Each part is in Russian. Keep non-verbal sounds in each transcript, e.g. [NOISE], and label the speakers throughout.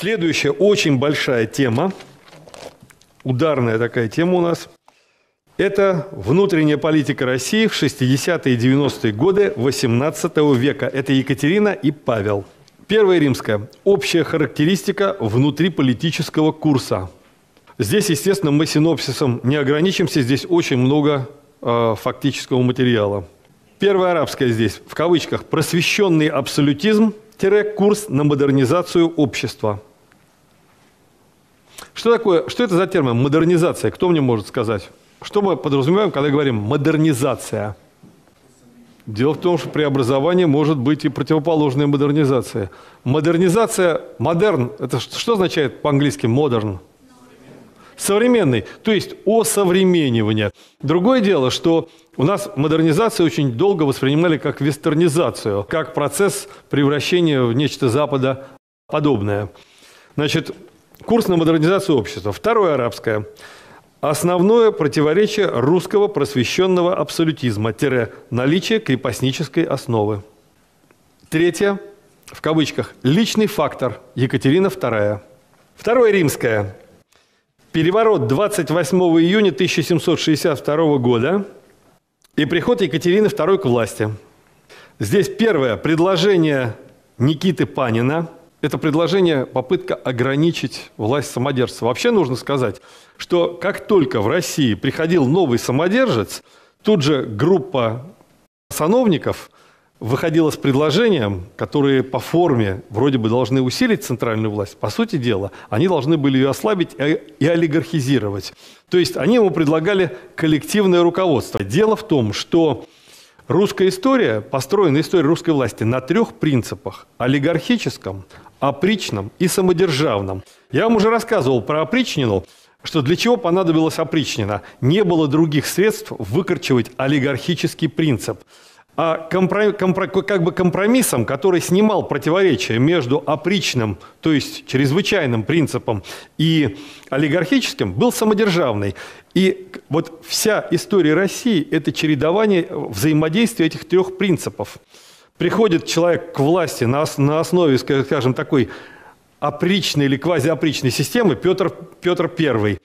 Speaker 1: Следующая очень большая тема, ударная такая тема у нас, это внутренняя политика России в 60-е и 90-е годы 18 века. Это Екатерина и Павел. Первая римская. Общая характеристика внутриполитического курса. Здесь, естественно, мы синопсисом не ограничимся, здесь очень много э, фактического материала. Первая арабская здесь, в кавычках, просвещенный абсолютизм – курс на модернизацию общества. Что такое, что это за термин модернизация? Кто мне может сказать? Что мы подразумеваем, когда говорим модернизация? Дело в том, что преобразование может быть и противоположная модернизация. Модернизация, модерн, это что означает по-английски модерн? Современный, то есть осовременивание. Другое дело, что у нас модернизацию очень долго воспринимали как вестернизацию, как процесс превращения в нечто Запада подобное. Значит, Курс на модернизацию общества. Второе арабское. Основное противоречие русского просвещенного абсолютизма – наличие крепостнической основы. Третье, в кавычках, личный фактор Екатерина II. Второе римское. Переворот 28 июня 1762 года и приход Екатерины II к власти. Здесь первое предложение Никиты Панина – это предложение – попытка ограничить власть самодержца. Вообще нужно сказать, что как только в России приходил новый самодержец, тут же группа сановников выходила с предложением, которые по форме вроде бы должны усилить центральную власть. По сути дела, они должны были ее ослабить и олигархизировать. То есть они ему предлагали коллективное руководство. Дело в том, что Русская история построена история русской власти на трех принципах – олигархическом, опричном и самодержавном. Я вам уже рассказывал про опричнину, что для чего понадобилась опричнина. Не было других средств выкорчевать олигархический принцип. А компромисс, компро, как бы компромиссом, который снимал противоречие между опричным, то есть чрезвычайным принципом и олигархическим, был самодержавный. И вот вся история России – это чередование э, взаимодействия этих трех принципов приходит человек к власти на, на основе, скажем, такой опричной или квазиопричной системы, Петр, Петр I.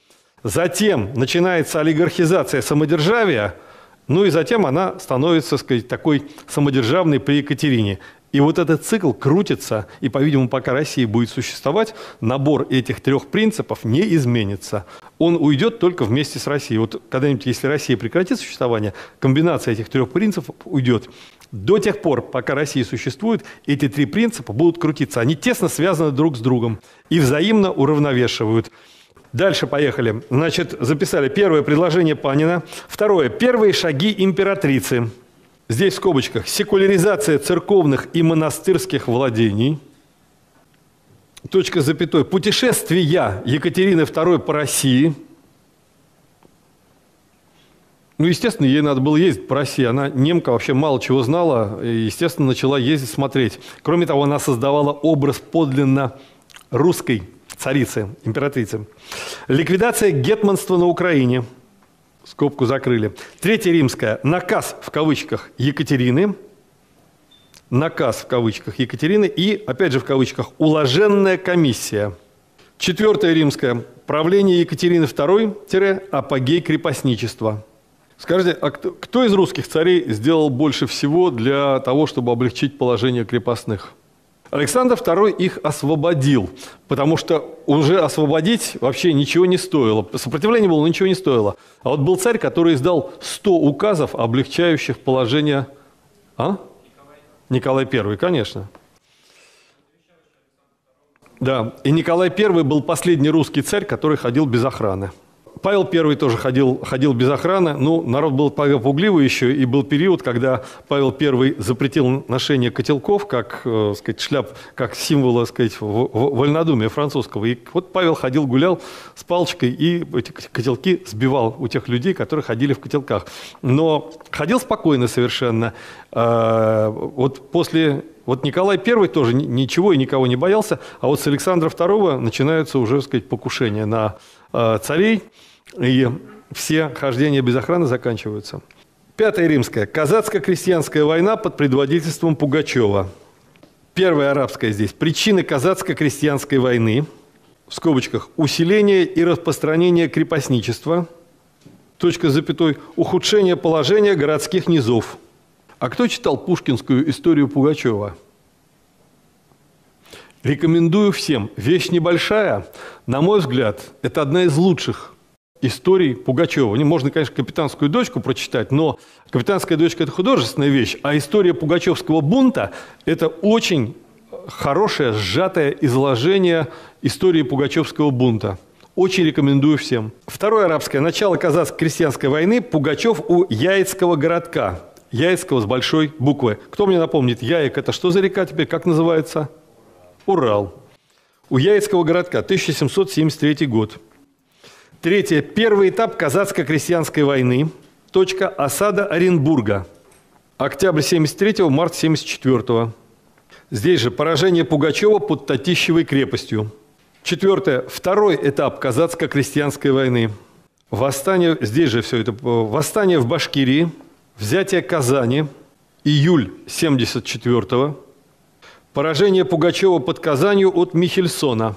Speaker 1: Затем начинается олигархизация самодержавия, ну и затем она становится, сказать, такой самодержавной при Екатерине. И вот этот цикл крутится, и, по-видимому, пока Россия будет существовать, набор этих трех принципов не изменится. Он уйдет только вместе с Россией. Вот когда-нибудь, если Россия прекратит существование, комбинация этих трех принципов уйдет. До тех пор, пока Россия существует, эти три принципа будут крутиться. Они тесно связаны друг с другом и взаимно уравновешивают. Дальше поехали. Значит, записали первое предложение Панина. Второе. Первые шаги императрицы здесь в скобочках, секуляризация церковных и монастырских владений, точка запятой, путешествия Екатерины II по России – ну, естественно, ей надо было ездить по России. Она немка вообще мало чего знала и, естественно, начала ездить, смотреть. Кроме того, она создавала образ подлинно русской царицы, императрицы. Ликвидация гетманства на Украине – скобку закрыли. Третья римская. Наказ в кавычках Екатерины. Наказ в кавычках Екатерины и, опять же в кавычках, уложенная комиссия. Четвертая римская. Правление Екатерины II-апогей крепостничества. Скажите, а кто, кто из русских царей сделал больше всего для того, чтобы облегчить положение крепостных? Александр II их освободил, потому что уже освободить вообще ничего не стоило. Сопротивление было, ничего не стоило. А вот был царь, который издал 100 указов, облегчающих положение... А? Николай I, конечно. Да, и Николай I был последний русский царь, который ходил без охраны. Павел I тоже ходил, ходил без охраны. Ну, народ был пугливый еще, и был период, когда Павел I запретил ношение котелков, как, э, сказать, шляп, как символа, э, сказать, вольнодумия французского. И вот Павел ходил, гулял с палочкой и эти котелки сбивал у тех людей, которые ходили в котелках. Но ходил спокойно совершенно. Э, вот после вот Николай I тоже ничего и никого не боялся, а вот с Александра II начинаются уже, так сказать, покушения на э, царей и все хождения без охраны заканчиваются. Пятая римская. Казацко-крестьянская война под предводительством Пугачева. Первая арабская здесь. Причины казацко-крестьянской войны. В скобочках. Усиление и распространение крепостничества. Точка с запятой. Ухудшение положения городских низов. А кто читал пушкинскую историю Пугачева? Рекомендую всем. Вещь небольшая. На мой взгляд, это одна из лучших историй Пугачева. Можно, конечно, «Капитанскую дочку» прочитать, но «Капитанская дочка» – это художественная вещь, а история пугачевского бунта – это очень хорошее, сжатое изложение истории пугачевского бунта. Очень рекомендую всем. Второе арабское. Начало казацко-крестьянской войны. Пугачев у Яицкого городка. Яицкого с большой буквы. Кто мне напомнит, Яек – это что за река теперь? Как называется? Урал. У Яицкого городка, 1773 год. Третье. Первый этап казацко-крестьянской войны. Точка осада Оренбурга. Октябрь 73 март 74 -го. Здесь же поражение Пугачева под Татищевой крепостью. Четвертое. Второй этап казацко-крестьянской войны. Восстание, здесь же все это, э, восстание в Башкирии, взятие Казани, июль 74 -го. Поражение Пугачева под Казанью от Михельсона.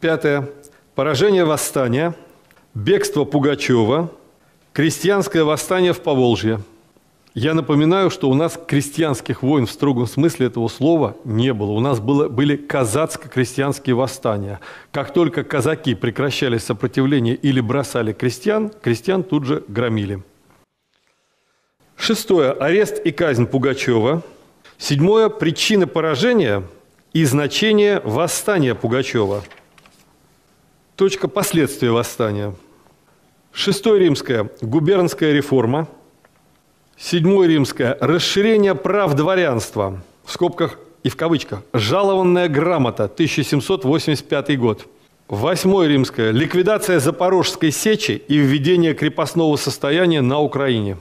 Speaker 1: Пятое. Поражение восстания – бегство Пугачева, крестьянское восстание в Поволжье. Я напоминаю, что у нас крестьянских войн в строгом смысле этого слова не было. У нас было, были казацко-крестьянские восстания. Как только казаки прекращали сопротивление или бросали крестьян, крестьян тут же громили. Шестое. Арест и казнь Пугачева. Седьмое. Причины поражения и значение восстания Пугачева. Точка последствия восстания. Шестое римское – губернская реформа. Седьмое римское – расширение прав дворянства, в скобках и в кавычках, жалованная грамота, 1785 год. Восьмое римское – ликвидация Запорожской сечи и введение крепостного состояния на Украине.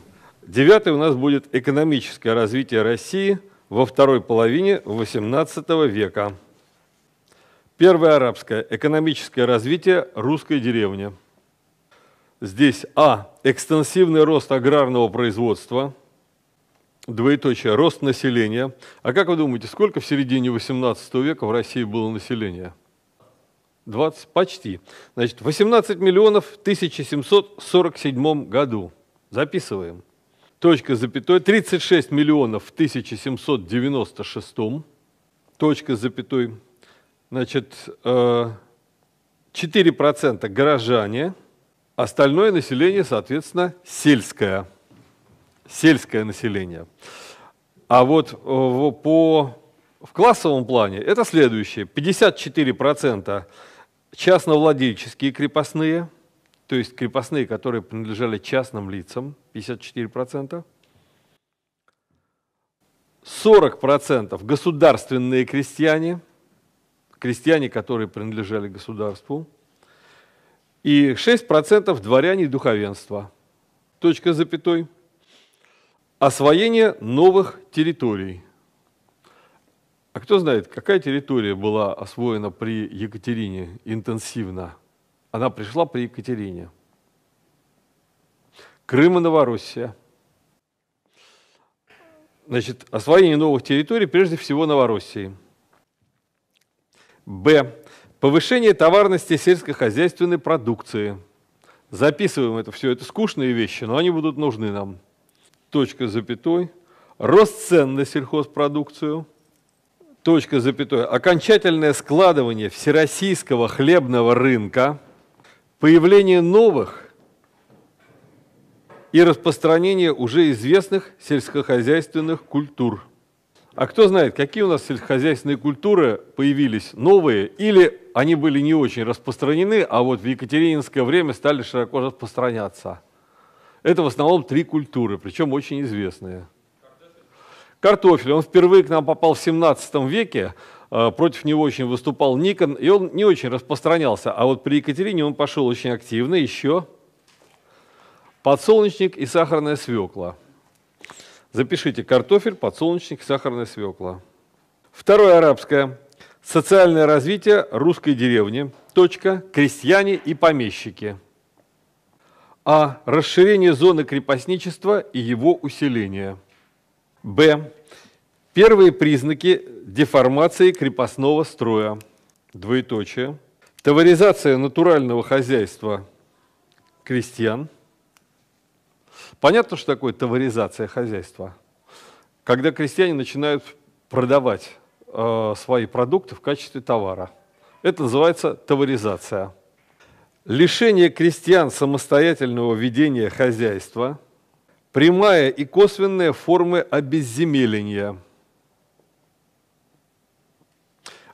Speaker 1: Девятое у нас будет экономическое развитие России во второй половине XVIII века. Первое арабское. Экономическое развитие русской деревни. Здесь А. Экстенсивный рост аграрного производства. Двоеточие. Рост населения. А как вы думаете, сколько в середине 18 века в России было населения? 20, почти. Значит, 18 миллионов в 1747 году. Записываем. Точка запятой. 36 миллионов в 1796. Точка запятой. Значит, 4% э, горожане, остальное население, соответственно, сельское. Сельское население. А вот э, в, по, в классовом плане это следующее. 54% частновладельческие крепостные, то есть крепостные, которые принадлежали частным лицам, 54%. 40% государственные крестьяне – крестьяне, которые принадлежали государству, и 6% дворяне и духовенства. Точка запятой. Освоение новых территорий. А кто знает, какая территория была освоена при Екатерине интенсивно? Она пришла при Екатерине. Крым и Новороссия. Значит, освоение новых территорий, прежде всего Новороссии – Б. Повышение товарности сельскохозяйственной продукции. Записываем это все. Это скучные вещи, но они будут нужны нам. Точка запятой. Рост цен на сельхозпродукцию. Точка запятой. Окончательное складывание всероссийского хлебного рынка. Появление новых и распространение уже известных сельскохозяйственных культур – а кто знает, какие у нас сельскохозяйственные культуры появились новые, или они были не очень распространены, а вот в екатерининское время стали широко распространяться. Это в основном три культуры, причем очень известные. Картофель. Он впервые к нам попал в 17 веке, э, против него очень выступал Никон, и он не очень распространялся. А вот при Екатерине он пошел очень активно еще. Подсолнечник и сахарная свекла – Запишите картофель, подсолнечник, сахарная свекла. Второе арабское. Социальное развитие русской деревни. Точка. Крестьяне и помещики. А. Расширение зоны крепостничества и его усиление. Б. Первые признаки деформации крепостного строя. Двоеточие. Товаризация натурального хозяйства крестьян – Понятно, что такое товаризация хозяйства? Когда крестьяне начинают продавать э, свои продукты в качестве товара. Это называется товаризация. Лишение крестьян самостоятельного ведения хозяйства, прямая и косвенная формы обезземеления.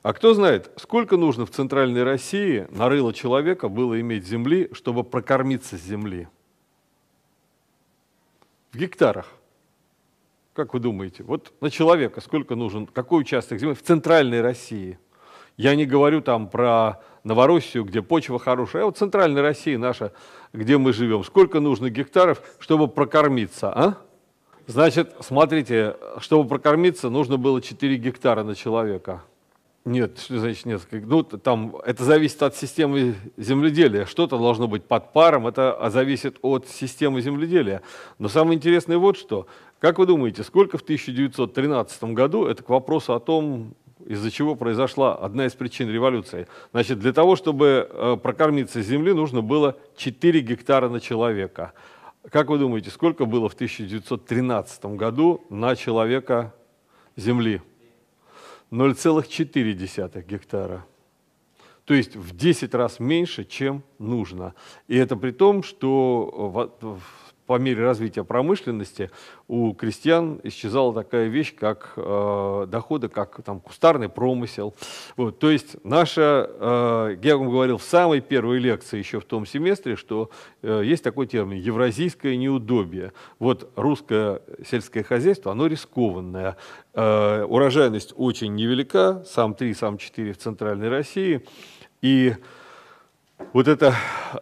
Speaker 1: А кто знает, сколько нужно в Центральной России нарыло человека было иметь земли, чтобы прокормиться с земли – гектарах. Как вы думаете, вот на человека сколько нужен, какой участок земли в центральной России? Я не говорю там про Новороссию, где почва хорошая, а вот центральная Россия наша, где мы живем. Сколько нужно гектаров, чтобы прокормиться, а? Значит, смотрите, чтобы прокормиться, нужно было 4 гектара на человека. Нет, что значит несколько? Ну, там это зависит от системы земледелия. Что-то должно быть под паром, это а, зависит от системы земледелия. Но самое интересное вот что. Как вы думаете, сколько в 1913 году, это к вопросу о том, из-за чего произошла одна из причин революции. Значит, для того, чтобы э, прокормиться с земли, нужно было 4 гектара на человека. Как вы думаете, сколько было в 1913 году на человека земли? 0,4 гектара. То есть в 10 раз меньше, чем нужно. И это при том, что э, по мере развития промышленности у крестьян исчезала такая вещь, как э, доходы, как там кустарный промысел. Вот, то есть наша, э, я вам говорил в самой первой лекции еще в том семестре, что э, есть такой термин евразийское неудобие. Вот русское сельское хозяйство, оно рискованное. Э, урожайность очень невелика, сам 3, сам 4 в Центральной России. И вот это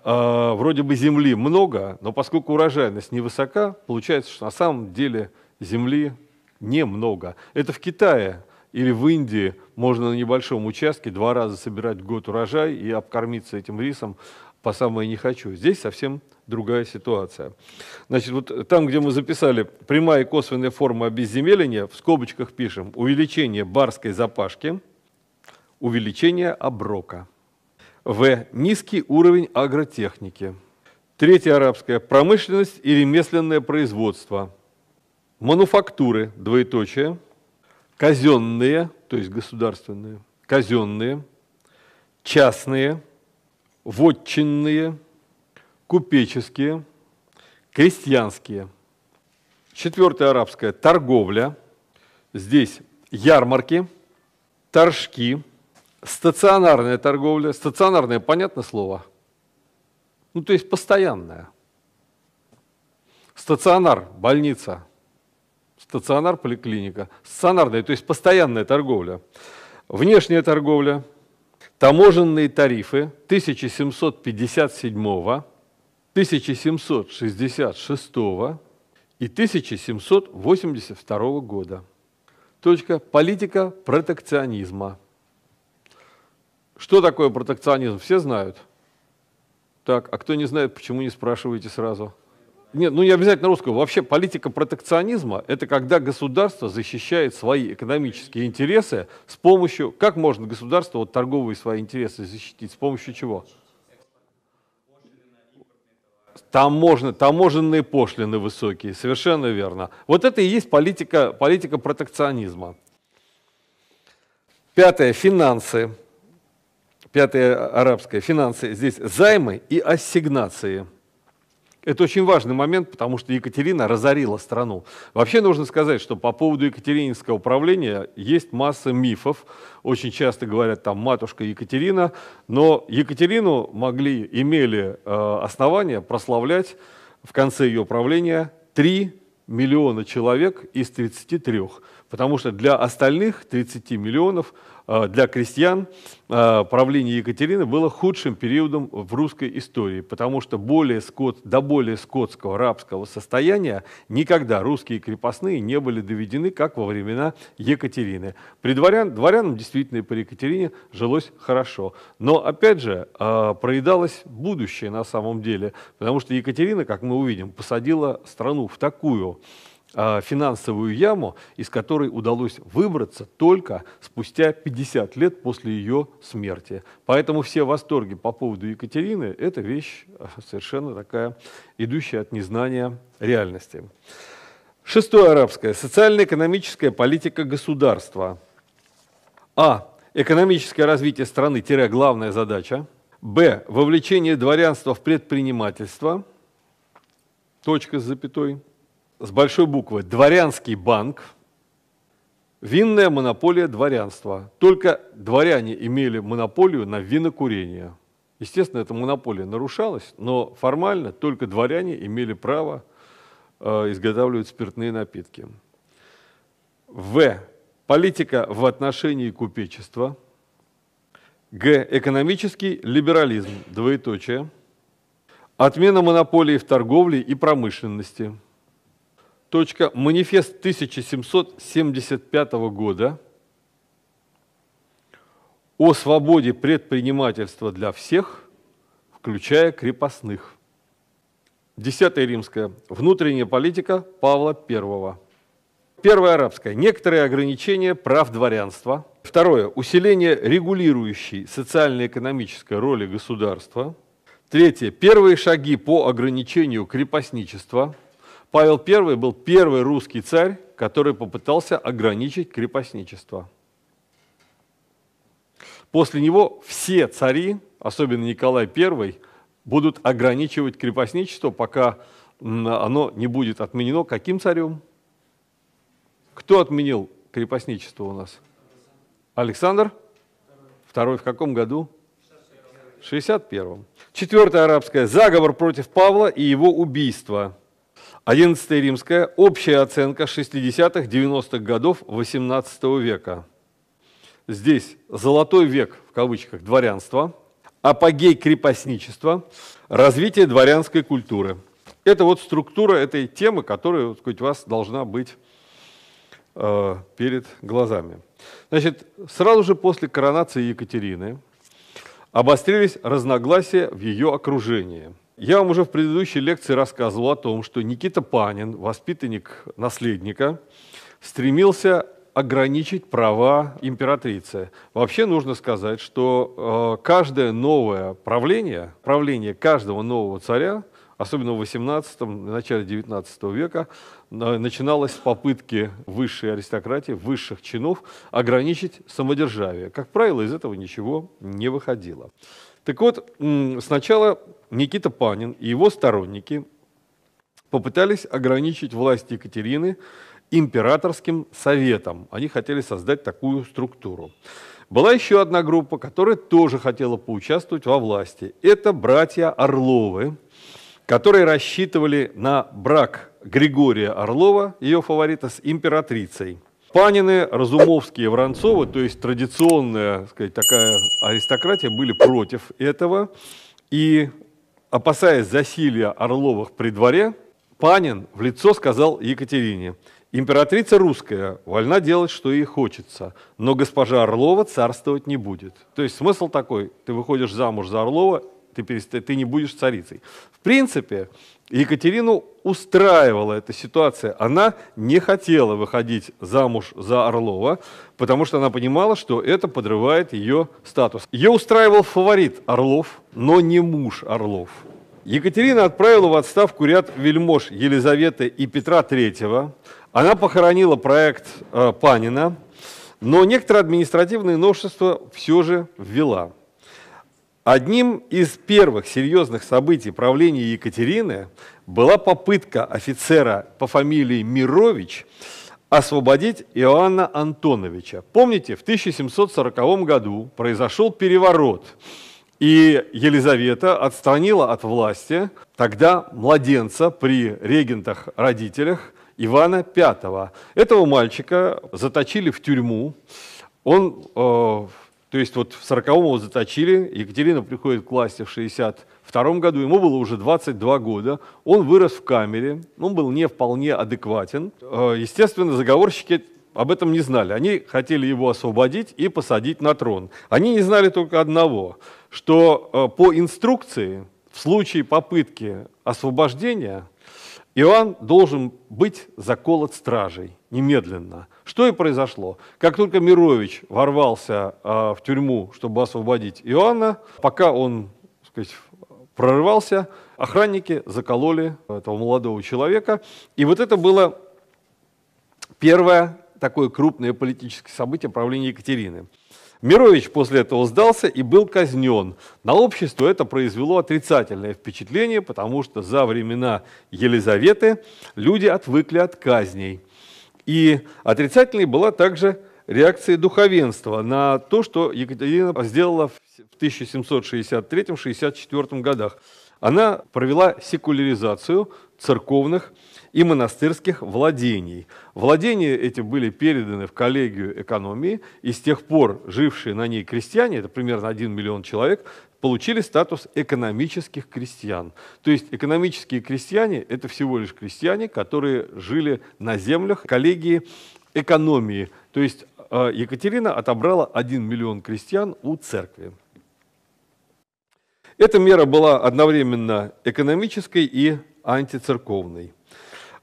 Speaker 1: э, вроде бы земли много, но поскольку урожайность невысока, получается, что на самом деле земли немного. Это в Китае или в Индии можно на небольшом участке два раза собирать год урожай и обкормиться этим рисом по самое не хочу. Здесь совсем другая ситуация. Значит, вот там, где мы записали прямая и косвенная форма обезземеления, в скобочках пишем увеличение барской запашки, увеличение оброка – в. Низкий уровень агротехники. Третья арабская промышленность и ремесленное производство. Мануфактуры, двоеточие. Казенные, то есть государственные, казенные, частные, вотчинные, купеческие, крестьянские. Четвертая арабская торговля. Здесь ярмарки, торжки – стационарная торговля, стационарное, понятно слово, ну то есть постоянная. Стационар, больница, стационар, поликлиника, стационарная, то есть постоянная торговля, внешняя торговля, таможенные тарифы 1757, 1766 и 1782 года. Точка. Политика протекционизма – что такое протекционизм? Все знают. Так, а кто не знает, почему не спрашиваете сразу? Нет, ну не обязательно русского. Вообще политика протекционизма – это когда государство защищает свои экономические интересы с помощью… Как можно государство вот, торговые свои интересы защитить? С помощью чего? Таможенные, таможенные пошлины высокие, совершенно верно. Вот это и есть политика, политика протекционизма. Пятое – финансы. Пятое арабское. Финансы. Здесь займы и ассигнации. Это очень важный момент, потому что Екатерина разорила страну. Вообще нужно сказать, что по поводу Екатерининского управления есть масса мифов. Очень часто говорят там «матушка Екатерина», но Екатерину могли, имели э, основания прославлять в конце ее правления 3 миллиона человек из 33. Потому что для остальных 30 миллионов, э, для крестьян, э, правление Екатерины было худшим периодом в русской истории, потому что более скот, до более скотского рабского состояния никогда русские крепостные не были доведены, как во времена Екатерины. При дворян, дворянам действительно при Екатерине жилось хорошо. Но, опять же, э, проедалось будущее на самом деле, потому что Екатерина, как мы увидим, посадила страну в такую а, финансовую яму, из которой удалось выбраться только спустя 50 лет после ее смерти. Поэтому все восторги по поводу Екатерины – это вещь а, совершенно такая, идущая от незнания реальности. Шестое арабское. Социально-экономическая политика государства. А. Экономическое развитие страны – главная задача. Б. Вовлечение дворянства в предпринимательство. Точка с запятой с большой буквы «Дворянский банк», Винная монополия дворянства. Только дворяне имели монополию на винокурение. Естественно, эта монополия нарушалась, но формально только дворяне имели право э, изготавливать спиртные напитки. В. Политика в отношении купечества. Г. Экономический либерализм, двоеточие. Отмена монополии в торговле и промышленности – Точка. Манифест 1775 года о свободе предпринимательства для всех, включая крепостных. Десятая римская. Внутренняя политика Павла I. Первая арабская. Некоторые ограничения прав дворянства. Второе. Усиление регулирующей социально-экономической роли государства. Третье. Первые шаги по ограничению крепостничества – Павел I был первый русский царь, который попытался ограничить крепостничество. После него все цари, особенно Николай I, будут ограничивать крепостничество, пока оно не будет отменено каким царем? Кто отменил крепостничество у нас? Александр? Второй в каком году? 61-м. Четвертое арабское. Заговор против Павла и его убийство – 11 римская, общая оценка 60-х-90-х годов XVIII века. Здесь «золотой век» в кавычках дворянства, апогей крепостничества, развитие дворянской культуры. Это вот структура этой темы, которая так сказать, у вас должна быть э, перед глазами. Значит, сразу же после коронации Екатерины обострились разногласия в ее окружении – я вам уже в предыдущей лекции рассказывал о том, что Никита Панин, воспитанник наследника, стремился ограничить права императрицы. Вообще нужно сказать, что э, каждое новое правление, правление каждого нового царя, особенно в 18 начале 19 века, начиналось с попытки высшей аристократии, высших чинов ограничить самодержавие. Как правило, из этого ничего не выходило. Так вот, сначала Никита Панин и его сторонники попытались ограничить власть Екатерины императорским советом. Они хотели создать такую структуру. Была еще одна группа, которая тоже хотела поучаствовать во власти. Это братья Орловы, которые рассчитывали на брак Григория Орлова, ее фаворита, с императрицей – Панины, Разумовские, Воронцовы, то есть традиционная сказать, такая аристократия, были против этого. И, опасаясь засилия Орловых при дворе, Панин в лицо сказал Екатерине, «Императрица русская, вольна делать, что ей хочется, но госпожа Орлова царствовать не будет». То есть смысл такой, ты выходишь замуж за Орлова, ты, перест... ты не будешь царицей. В принципе, Екатерину устраивала эта ситуация. Она не хотела выходить замуж за Орлова, потому что она понимала, что это подрывает ее статус. Ее устраивал фаворит Орлов, но не муж Орлов. Екатерина отправила в отставку ряд вельмож Елизаветы и Петра III. Она похоронила проект э, Панина, но некоторые административные новшества все же ввела – Одним из первых серьезных событий правления Екатерины была попытка офицера по фамилии Мирович освободить Иоанна Антоновича. Помните, в 1740 году произошел переворот, и Елизавета отстранила от власти тогда младенца при регентах-родителях Ивана V. Этого мальчика заточили в тюрьму. Он э, то есть вот в 40-м его заточили, Екатерина приходит к власти в 60 втором году, ему было уже 22 года, он вырос в камере, он был не вполне адекватен. Э, естественно, заговорщики об этом не знали. Они хотели его освободить и посадить на трон. Они не знали только одного, что э, по инструкции в случае попытки освобождения Иоанн должен быть заколот стражей немедленно. Что и произошло. Как только Мирович ворвался э, в тюрьму, чтобы освободить Иоанна, пока он сказать, прорывался, охранники закололи этого молодого человека. И вот это было первое такое крупное политическое событие правления Екатерины. Мирович после этого сдался и был казнен. На общество это произвело отрицательное впечатление, потому что за времена Елизаветы люди отвыкли от казней – и отрицательной была также реакция духовенства на то, что Екатерина сделала в 1763-64 годах. Она провела секуляризацию церковных и монастырских владений. Владения эти были переданы в коллегию экономии, и с тех пор жившие на ней крестьяне, это примерно 1 миллион человек, получили статус экономических крестьян. То есть экономические крестьяне – это всего лишь крестьяне, которые жили на землях коллегии экономии. То есть э, Екатерина отобрала 1 миллион крестьян у церкви. Эта мера была одновременно экономической и антицерковной.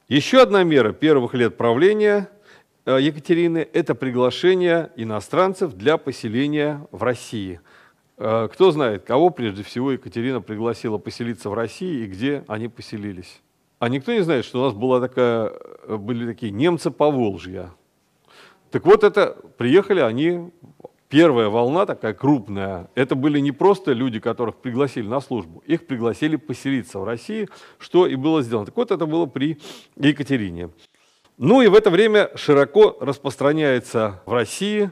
Speaker 1: Еще одна мера первых лет правления э, Екатерины – это приглашение иностранцев для поселения в России – Э, кто знает, кого прежде всего Екатерина пригласила поселиться в России и где они поселились. А никто не знает, что у нас была такая, э, были такие немцы по Волжья. Так вот, это приехали они, первая волна такая крупная, это были не просто люди, которых пригласили на службу, их пригласили поселиться в России, что и было сделано. Так вот, это было при Екатерине. Ну и в это время широко распространяется в России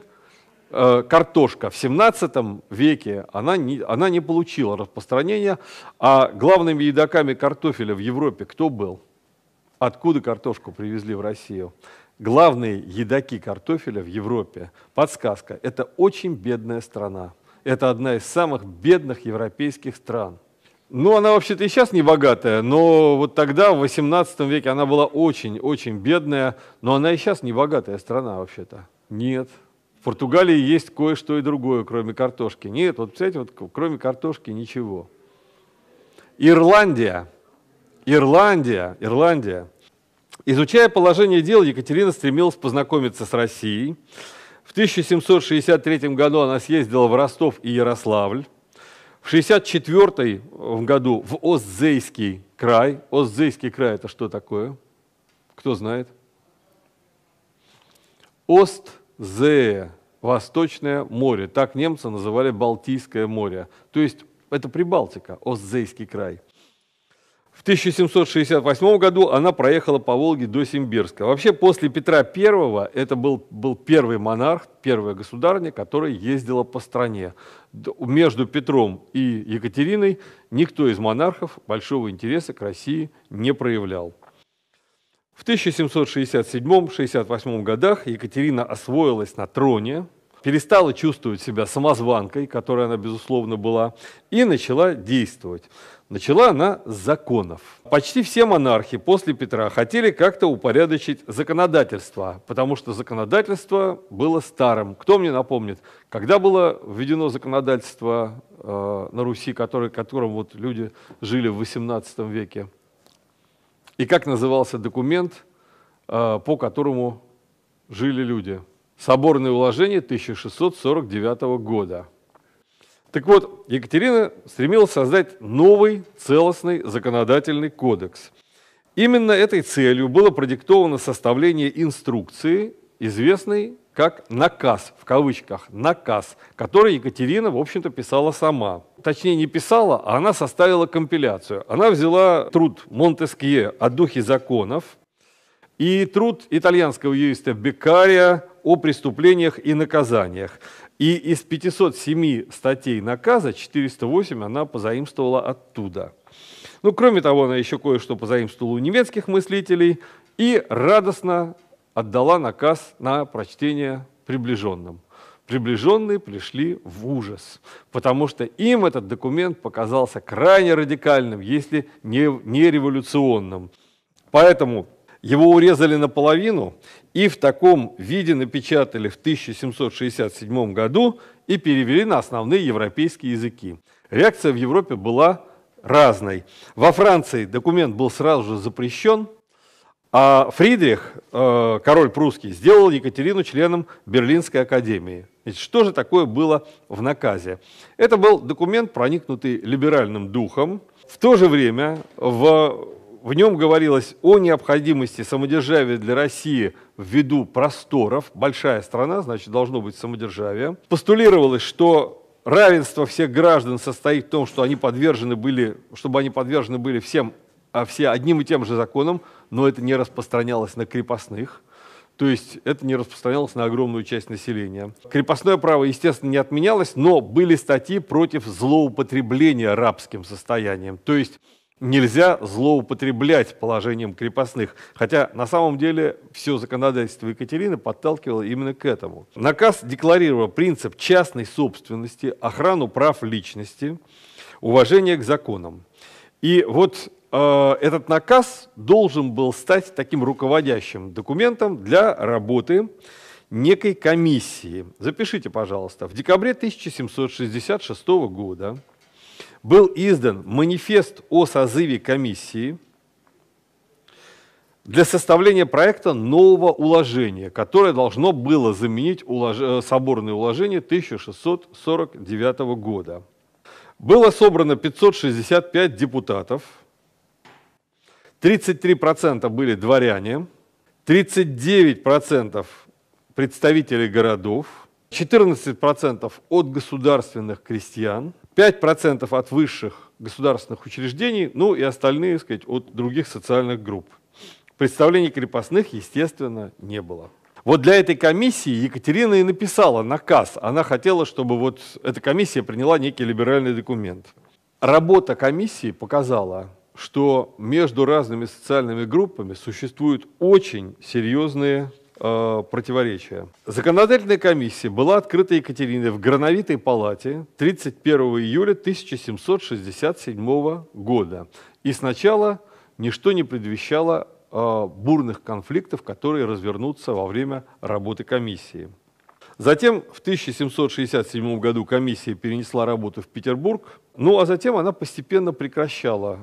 Speaker 1: Э, картошка в 17 веке, она не, она не получила распространения, а главными едоками картофеля в Европе кто был? Откуда картошку привезли в Россию? Главные едоки картофеля в Европе, подсказка, это очень бедная страна. Это одна из самых бедных европейских стран. Ну, она вообще-то и сейчас не богатая, но вот тогда, в 18 веке, она была очень-очень бедная, но она и сейчас не богатая страна вообще-то. Нет, в Португалии есть кое-что и другое, кроме картошки. Нет, вот кстати, вот кроме картошки ничего. Ирландия, Ирландия, Ирландия. Изучая положение дел, Екатерина стремилась познакомиться с Россией. В 1763 году она съездила в Ростов и Ярославль. В 1964 э, году в Оззейский край. Оззейский край – это что такое? Кто знает? Ост – Зе, Восточное море. Так немцы называли Балтийское море. То есть это Прибалтика, Оззейский край. В 1768 году она проехала по Волге до Симбирска. Вообще после Петра I это был, был первый монарх, первая государня, которая ездила по стране. Между Петром и Екатериной никто из монархов большого интереса к России не проявлял. В 1767-68 годах Екатерина освоилась на троне, перестала чувствовать себя самозванкой, которой она, безусловно, была, и начала действовать. Начала она с законов. Почти все монархи после Петра хотели как-то упорядочить законодательство, потому что законодательство было старым. Кто мне напомнит, когда было введено законодательство э, на Руси, который, которым вот люди жили в XVIII веке? и как назывался документ, э, по которому жили люди. Соборное уложение 1649 года. Так вот, Екатерина стремилась создать новый целостный законодательный кодекс. Именно этой целью было продиктовано составление инструкции, известной как «наказ», в кавычках, «наказ», который Екатерина, в общем-то, писала сама – точнее не писала, а она составила компиляцию. Она взяла труд Монтескье о духе законов и труд итальянского юриста Беккария о преступлениях и наказаниях. И из 507 статей наказа 408 она позаимствовала оттуда. Ну, кроме того, она еще кое-что позаимствовала у немецких мыслителей и радостно отдала наказ на прочтение приближенным приближенные пришли в ужас, потому что им этот документ показался крайне радикальным, если не, не революционным. Поэтому его урезали наполовину и в таком виде напечатали в 1767 году и перевели на основные европейские языки. Реакция в Европе была разной. Во Франции документ был сразу же запрещен – а Фридрих, э, король прусский, сделал Екатерину членом Берлинской академии. Значит, что же такое было в наказе? Это был документ, проникнутый либеральным духом. В то же время в, в нем говорилось о необходимости самодержавия для России ввиду просторов. Большая страна, значит, должно быть самодержавие. Постулировалось, что равенство всех граждан состоит в том, что они подвержены были, чтобы они подвержены были всем а все одним и тем же законом, но это не распространялось на крепостных, то есть это не распространялось на огромную часть населения. Крепостное право, естественно, не отменялось, но были статьи против злоупотребления рабским состоянием. То есть нельзя злоупотреблять положением крепостных. Хотя на самом деле все законодательство Екатерины подталкивало именно к этому. Наказ декларировал принцип частной собственности, охрану прав личности, уважение к законам. И вот Э, этот наказ должен был стать таким руководящим документом для работы некой комиссии. Запишите, пожалуйста, в декабре 1766 года был издан манифест о созыве комиссии для составления проекта нового уложения, которое должно было заменить улож... Э, соборное уложение 1649 года. Было собрано 565 депутатов – 33% были дворяне, 39% представители городов, 14% от государственных крестьян, 5% от высших государственных учреждений, ну и остальные, так сказать, от других социальных групп. Представлений крепостных, естественно, не было. Вот для этой комиссии Екатерина и написала наказ. Она хотела, чтобы вот эта комиссия приняла некий либеральный документ. Работа комиссии показала, что между разными социальными группами существуют очень серьезные э, противоречия. Законодательная комиссия была открыта Екатериной в Грановитой палате 31 июля 1767 года. И сначала ничто не предвещало э, бурных конфликтов, которые развернутся во время работы комиссии. Затем в 1767 году комиссия перенесла работу в Петербург, ну, а затем она постепенно прекращала,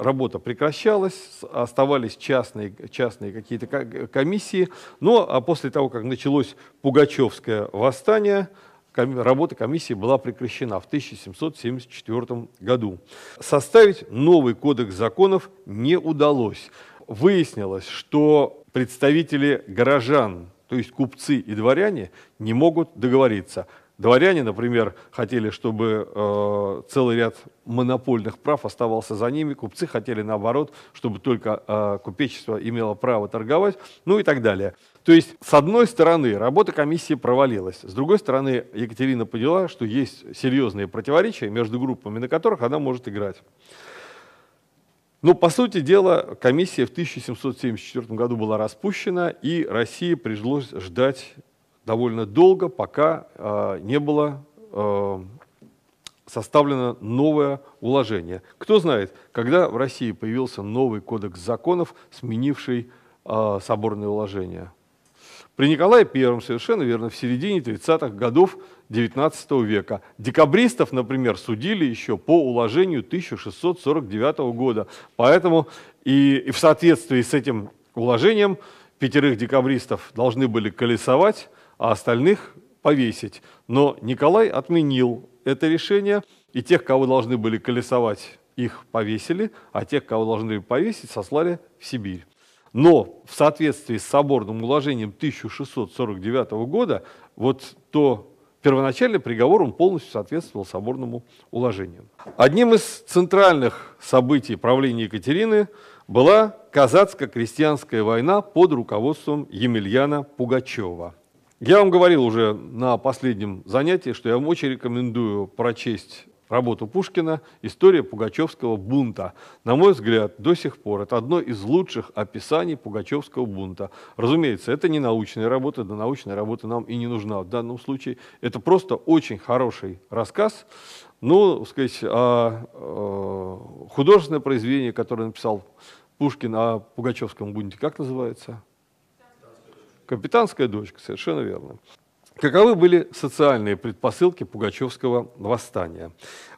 Speaker 1: работа прекращалась, оставались частные, частные какие-то комиссии. Но ну, а после того, как началось Пугачевское восстание, работа комиссии была прекращена в 1774 году. Составить новый кодекс законов не удалось. Выяснилось, что представители горожан, то есть купцы и дворяне, не могут договориться – Дворяне, например, хотели, чтобы э, целый ряд монопольных прав оставался за ними, купцы хотели наоборот, чтобы только э, купечество имело право торговать, ну и так далее. То есть, с одной стороны, работа комиссии провалилась, с другой стороны, Екатерина поняла, что есть серьезные противоречия между группами, на которых она может играть. Но, ну, по сути дела, комиссия в 1774 году была распущена, и России пришлось ждать довольно долго, пока э, не было э, составлено новое уложение. Кто знает, когда в России появился новый кодекс законов, сменивший э, соборное уложение? При Николае Первом совершенно верно, в середине 30-х годов XIX века. Декабристов, например, судили еще по уложению 1649 года. Поэтому и, и в соответствии с этим уложением пятерых декабристов должны были колесовать а остальных повесить. Но Николай отменил это решение, и тех, кого должны были колесовать, их повесили, а тех, кого должны были повесить, сослали в Сибирь. Но в соответствии с соборным уложением 1649 года, вот то первоначальный приговор он полностью соответствовал соборному уложению. Одним из центральных событий правления Екатерины была казацко-крестьянская война под руководством Емельяна Пугачева – я вам говорил уже на последнем занятии, что я вам очень рекомендую прочесть работу Пушкина «История пугачевского бунта». На мой взгляд, до сих пор это одно из лучших описаний пугачевского бунта. Разумеется, это не научная работа, да научная работа нам и не нужна в данном случае. Это просто очень хороший рассказ, ну, сказать, о, а, о, а, художественное произведение, которое написал Пушкин о пугачевском бунте, как называется? Капитанская дочка, совершенно верно. Каковы были социальные предпосылки Пугачевского восстания?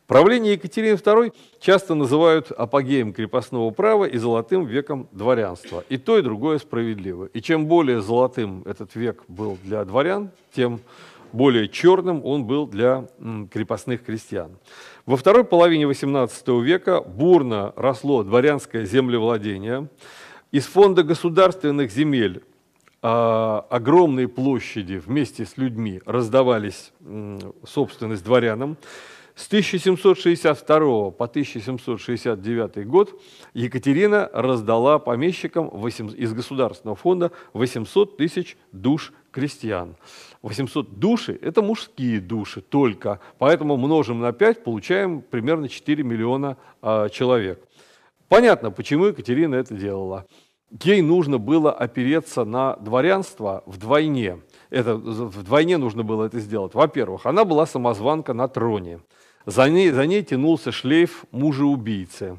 Speaker 1: Правление Екатерины II часто называют апогеем крепостного права и золотым веком дворянства. И то, и другое справедливо. И чем более золотым этот век был для дворян, тем более черным он был для крепостных крестьян. Во второй половине XVIII века бурно росло дворянское землевладение. Из фонда государственных земель а, огромные площади вместе с людьми раздавались собственность дворянам. С 1762 по 1769 год Екатерина раздала помещикам из государственного фонда 800 тысяч душ крестьян. 800 души – это мужские души только, поэтому множим на 5, получаем примерно 4 миллиона а, человек. Понятно, почему Екатерина это делала ей нужно было опереться на дворянство вдвойне. Это, вдвойне нужно было это сделать. Во-первых, она была самозванка на троне. За ней, за ней тянулся шлейф мужа-убийцы.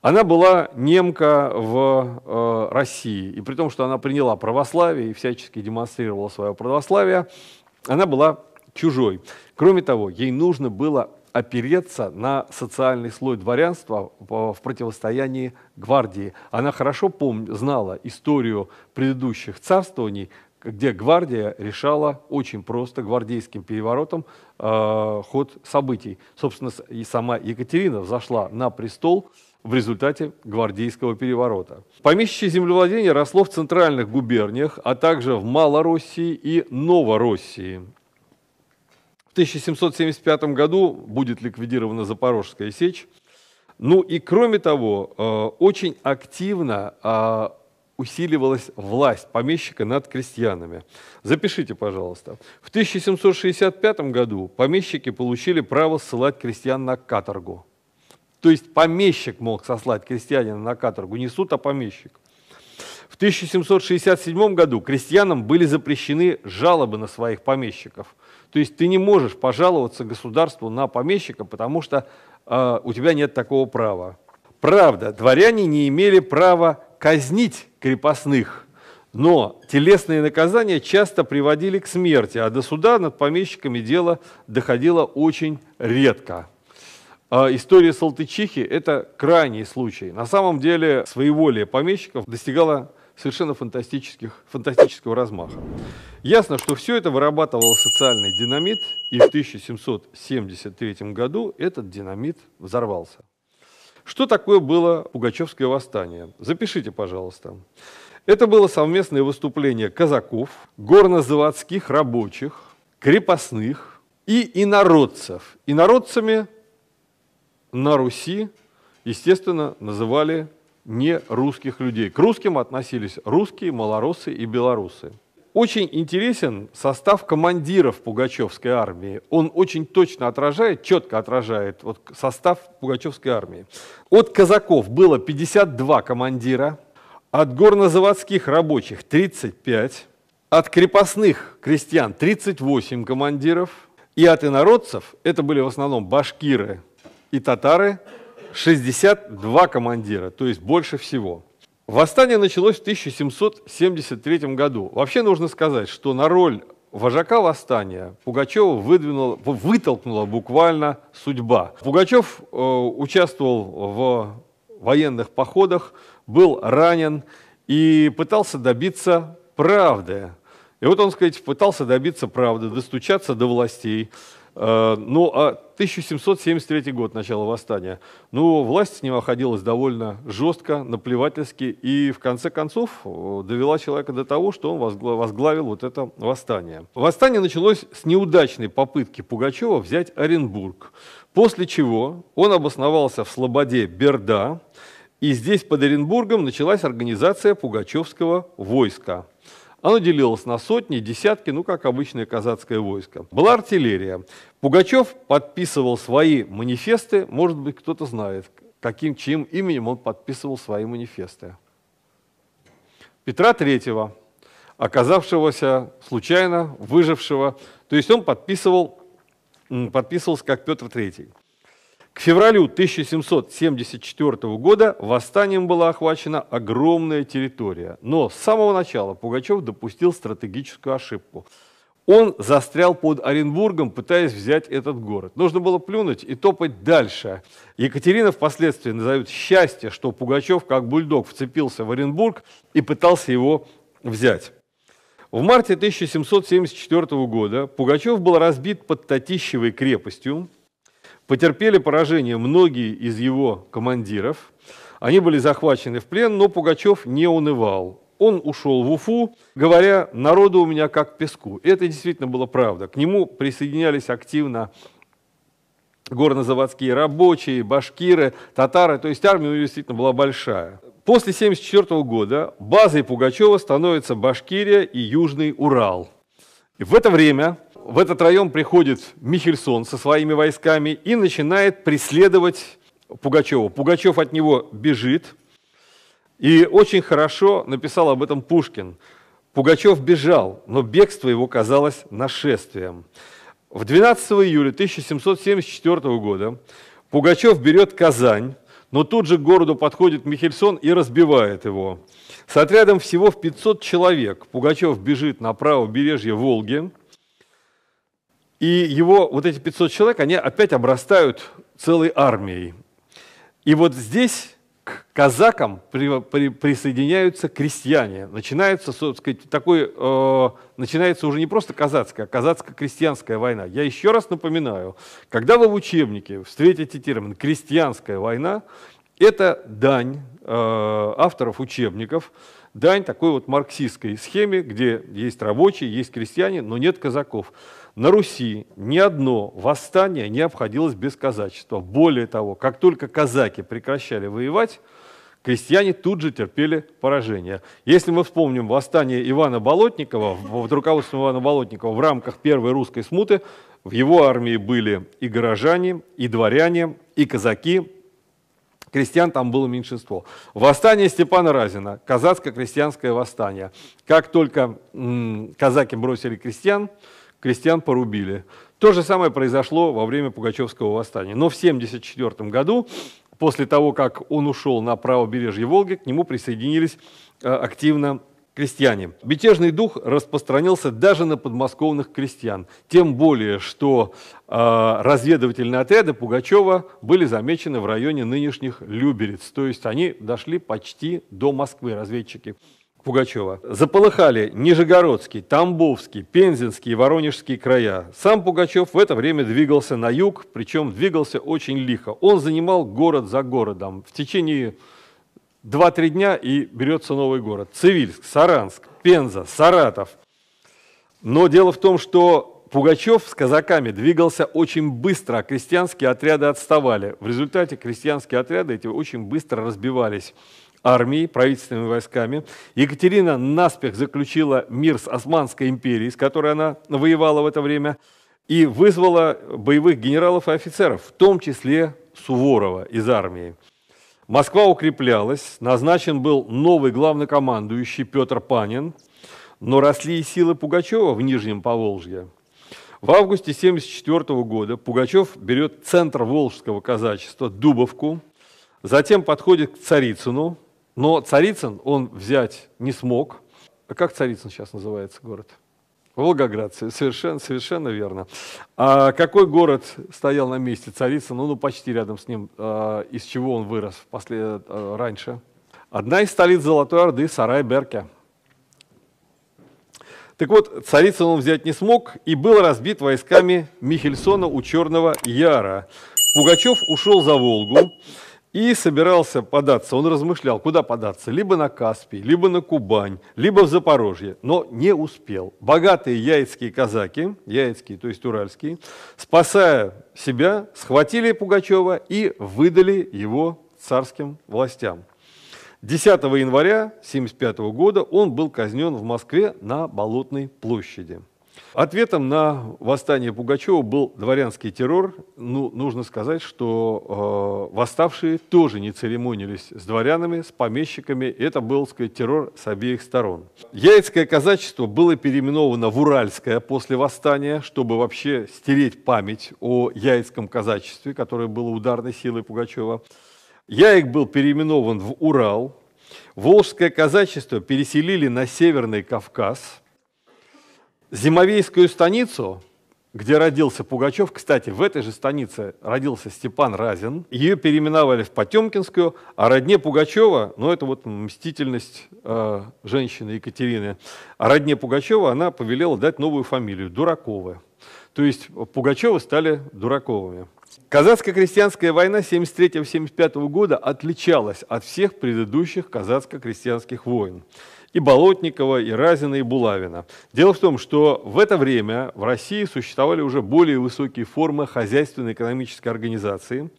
Speaker 1: Она была немка в э, России, и при том, что она приняла православие и всячески демонстрировала свое православие, она была чужой. Кроме того, ей нужно было опереться на социальный слой дворянства в противостоянии гвардии. Она хорошо пом- знала историю предыдущих царствований, где гвардия решала очень просто гвардейским переворотом э, ход событий. Собственно, и сама Екатерина взошла на престол в результате гвардейского переворота. Помещичье землевладение росло в центральных губерниях, а также в Малороссии и Новороссии. 1775 году будет ликвидирована Запорожская сечь. Ну и кроме того, э, очень активно э, усиливалась власть помещика над крестьянами. Запишите, пожалуйста. В 1765 году помещики получили право ссылать крестьян на каторгу. То есть помещик мог сослать крестьянина на каторгу, не суд, а помещик. В 1767 году крестьянам были запрещены жалобы на своих помещиков – то есть ты не можешь пожаловаться государству на помещика, потому что э, у тебя нет такого права. Правда, дворяне не имели права казнить крепостных, но телесные наказания часто приводили к смерти, а до суда над помещиками дело доходило очень редко. А история Салтычихи – это крайний случай. На самом деле своеволие помещиков достигало совершенно фантастических, фантастического размаха. Ясно, что все это вырабатывал социальный динамит, и в 1773 году этот динамит взорвался. Что такое было Пугачевское восстание? Запишите, пожалуйста. Это было совместное выступление казаков, горнозаводских рабочих, крепостных и инородцев. Инородцами на Руси, естественно, называли не русских людей. К русским относились русские, малороссы и белорусы. Очень интересен состав командиров Пугачевской армии. Он очень точно отражает, четко отражает вот состав Пугачевской армии. От казаков было 52 командира, от горнозаводских рабочих 35, от крепостных крестьян 38 командиров, и от инородцев, это были в основном башкиры и татары, 62 командира, то есть больше всего. Восстание началось в 1773 году. Вообще нужно сказать, что на роль вожака восстания Пугачева выдвинула, вытолкнула буквально судьба. Пугачев э, участвовал в военных походах, был ранен и пытался добиться правды. И вот он, сказать, пытался добиться правды, достучаться до властей. Э, ну, а 1773 год, начало восстания. Ну, власть с него ходилась довольно жестко, наплевательски, и в конце концов э, довела человека до того, что он возглавил вот это восстание. Восстание началось с неудачной попытки Пугачева взять Оренбург, после чего он обосновался в слободе Берда, и здесь под Оренбургом началась организация Пугачевского войска – оно делилось на сотни, десятки, ну как обычное казацкое войско. Была артиллерия. Пугачев подписывал свои манифесты, может быть, кто-то знает, каким, чьим именем он подписывал свои манифесты. Петра Третьего, оказавшегося случайно выжившего, то есть он подписывал, подписывался как Петр Третий. К февралю 1774 года восстанием была охвачена огромная территория, но с самого начала Пугачев допустил стратегическую ошибку. Он застрял под Оренбургом, пытаясь взять этот город. Нужно было плюнуть и топать дальше. Екатерина впоследствии назовет счастье, что Пугачев, как бульдог, вцепился в Оренбург и пытался его взять. В марте 1774 года Пугачев был разбит под Татищевой крепостью, Потерпели поражение многие из его командиров. Они были захвачены в плен, но Пугачев не унывал. Он ушел в Уфу, говоря, народу у меня как песку. Это действительно была правда. К нему присоединялись активно горнозаводские рабочие, башкиры, татары, то есть армия у него действительно была большая. После 1974 года базой Пугачева становится Башкирия и Южный Урал. И в это время в этот район приходит Михельсон со своими войсками и начинает преследовать Пугачева. Пугачев от него бежит, и очень хорошо написал об этом Пушкин. Пугачев бежал, но бегство его казалось нашествием. В 12 июля 1774 года Пугачев берет Казань, но тут же к городу подходит Михельсон и разбивает его. С отрядом всего в 500 человек Пугачев бежит на правобережье Волги – и его вот эти 500 человек, они опять обрастают целой армией. И вот здесь к казакам при, при, присоединяются крестьяне. Начинается, собственно, такой, э, начинается уже не просто казацкая, а казацко-крестьянская война. Я еще раз напоминаю, когда вы в учебнике встретите термин «крестьянская война», это дань э, авторов учебников, дань такой вот марксистской схеме, где есть рабочие, есть крестьяне, но нет казаков. На Руси ни одно восстание не обходилось без казачества. Более того, как только казаки прекращали воевать, крестьяне тут же терпели поражение. Если мы вспомним восстание Ивана Болотникова, под руководством Ивана Болотникова в рамках первой русской смуты, в его армии были и горожане, и дворяне, и казаки, крестьян там было меньшинство. Восстание Степана Разина, казацко-крестьянское восстание. Как только казаки бросили крестьян, крестьян порубили. То же самое произошло во время Пугачевского восстания. Но в 1974 году, после того, как он ушел на правобережье Волги, к нему присоединились э, активно крестьяне. Мятежный дух распространился даже на подмосковных крестьян, тем более, что э, разведывательные отряды Пугачева были замечены в районе нынешних Люберец, то есть они дошли почти до Москвы, разведчики. Пугачева. Заполыхали Нижегородский, Тамбовский, Пензенский и Воронежские края. Сам Пугачев в это время двигался на юг, причем двигался очень лихо. Он занимал город за городом. В течение 2-3 дня и берется новый город. Цивильск, Саранск, Пенза, Саратов. Но дело в том, что Пугачев с казаками двигался очень быстро, а крестьянские отряды отставали. В результате крестьянские отряды эти очень быстро разбивались армией, правительственными войсками. Екатерина наспех заключила мир с Османской империей, с которой она воевала в это время, и вызвала боевых генералов и офицеров, в том числе Суворова из армии. Москва укреплялась, назначен был новый главнокомандующий Петр Панин, но росли и силы Пугачева в Нижнем Поволжье. В августе 1974 года Пугачев берет центр Волжского казачества, Дубовку, затем подходит к Царицыну, но Царицын он взять не смог. А как Царицын сейчас называется город? Волгоград, совершенно, совершенно верно. А какой город стоял на месте Царицына? Ну, ну почти рядом с ним, а, из чего он вырос после, а, раньше. Одна из столиц Золотой Орды – Сарай-Берке. Так вот, Царицын он взять не смог и был разбит войсками Михельсона у Черного Яра. Пугачев ушел за Волгу и собирался податься, он размышлял, куда податься, либо на Каспий, либо на Кубань, либо в Запорожье, но не успел. Богатые яицкие казаки, яицкие, то есть уральские, спасая себя, схватили Пугачева и выдали его царским властям. 10 января 1975 года он был казнен в Москве на Болотной площади. Ответом на восстание Пугачева был дворянский террор. Ну, нужно сказать, что э, восставшие тоже не церемонились с дворянами, с помещиками. Это был, сказать, террор с обеих сторон. Яицкое казачество было переименовано в Уральское после восстания, чтобы вообще стереть память о яицком казачестве, которое было ударной силой Пугачева. Яик был переименован в Урал. Волжское казачество переселили на Северный Кавказ – Зимовейскую станицу, где родился Пугачев, кстати, в этой же станице родился Степан Разин, ее переименовали в Потемкинскую, а родне Пугачева, ну это вот мстительность э, женщины Екатерины, а родне Пугачева она повелела дать новую фамилию – Дуракова. То есть Пугачевы стали Дураковыми. Казацкая крестьянская война 73-75 года отличалась от всех предыдущих казацко-крестьянских войн и Болотникова, и Разина, и Булавина. Дело в том, что в это время в России существовали уже более высокие формы хозяйственно-экономической организации,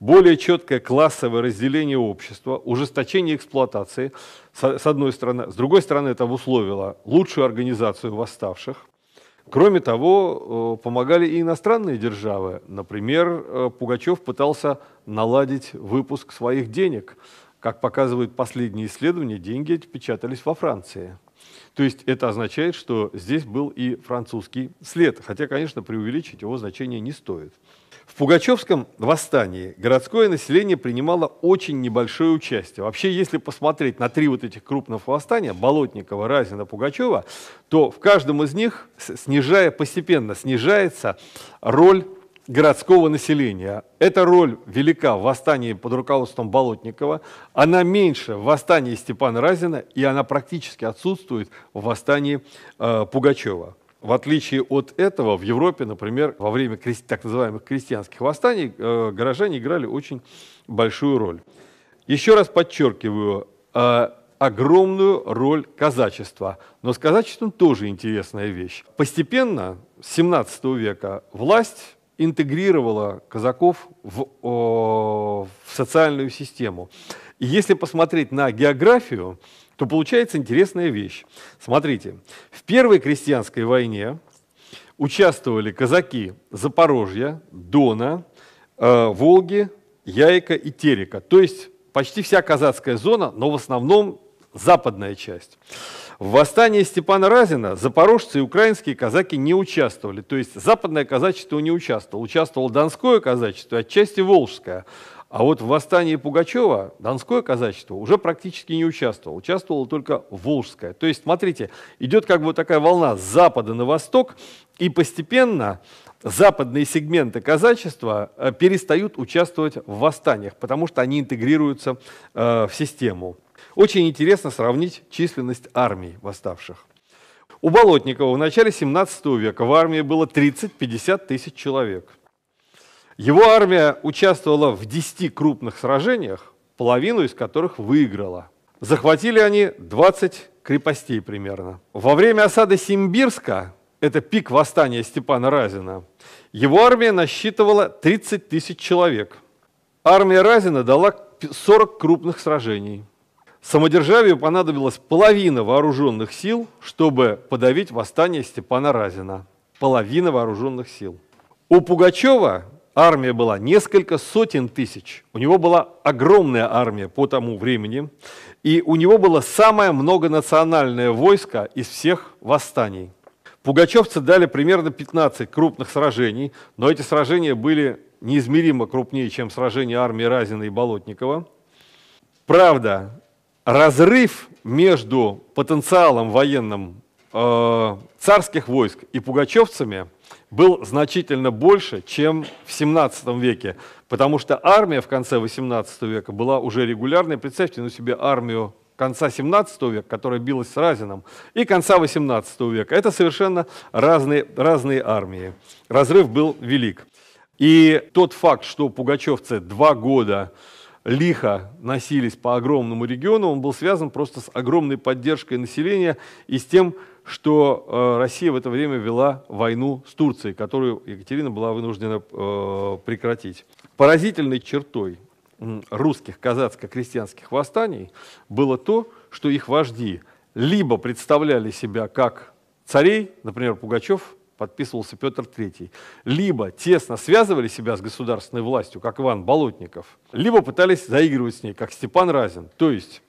Speaker 1: более четкое классовое разделение общества, ужесточение эксплуатации, с одной стороны. С другой стороны, это обусловило лучшую организацию восставших, Кроме того, э, помогали и иностранные державы. Например, э, Пугачев пытался наладить выпуск своих денег. Как показывают последние исследования, деньги печатались во Франции. То есть это означает, что здесь был и французский след, хотя, конечно, преувеличить его значение не стоит. В Пугачевском восстании городское население принимало очень небольшое участие. Вообще, если посмотреть на три вот этих крупных восстания, Болотникова, Разина, Пугачева, то в каждом из них, снижая постепенно, снижается роль городского населения. Эта роль велика в восстании под руководством Болотникова, она меньше в восстании Степана Разина, и она практически отсутствует в восстании э, Пугачева. В отличие от этого, в Европе, например, во время так называемых крестьянских восстаний э, горожане играли очень большую роль. Еще раз подчеркиваю, э, огромную роль казачества. Но с казачеством тоже интересная вещь. Постепенно, с 17 века, власть интегрировала казаков в, о, в социальную систему. И если посмотреть на географию, то получается интересная вещь. Смотрите, в Первой крестьянской войне участвовали казаки Запорожья, Дона, э, Волги, Яйка и Терека. То есть почти вся казацкая зона, но в основном западная часть. В восстании Степана Разина запорожцы и украинские казаки не участвовали, то есть западное казачество не участвовало. Участвовало донское казачество, отчасти волжское. А вот в восстании Пугачева Донское казачество уже практически не участвовало, участвовало только Волжское. То есть, смотрите, идет как бы такая волна с запада на восток, и постепенно западные сегменты казачества э, перестают участвовать в восстаниях, потому что они интегрируются э, в систему. Очень интересно сравнить численность армий восставших. У Болотникова в начале 17 века в армии было 30-50 тысяч человек – его армия участвовала в 10 крупных сражениях, половину из которых выиграла. Захватили они 20 крепостей примерно. Во время осады Симбирска, это пик восстания Степана Разина, его армия насчитывала 30 тысяч человек. Армия Разина дала 40 крупных сражений. Самодержавию понадобилась половина вооруженных сил, чтобы подавить восстание Степана Разина. Половина вооруженных сил. У Пугачева армия была несколько сотен тысяч. У него была огромная армия по тому времени, и у него было самое многонациональное войско из всех восстаний. Пугачевцы дали примерно 15 крупных сражений, но эти сражения были неизмеримо крупнее, чем сражения армии Разина и Болотникова. Правда, разрыв между потенциалом военным Э, царских войск и пугачевцами был значительно больше, чем в 17 веке, потому что армия в конце 18 века была уже регулярной. Представьте на ну, себе армию конца 17 века, которая билась с Разином, и конца 18 века. Это совершенно разные, разные армии. Разрыв был велик. И тот факт, что пугачевцы два года лихо носились по огромному региону, он был связан просто с огромной поддержкой населения и с тем, что э, Россия в это время вела войну с Турцией, которую Екатерина была вынуждена э, прекратить. Поразительной чертой русских казацко-крестьянских восстаний было то, что их вожди либо представляли себя как царей, например, Пугачев, подписывался Петр III, либо тесно связывали себя с государственной властью, как Иван Болотников, либо пытались заигрывать с ней, как Степан Разин. То есть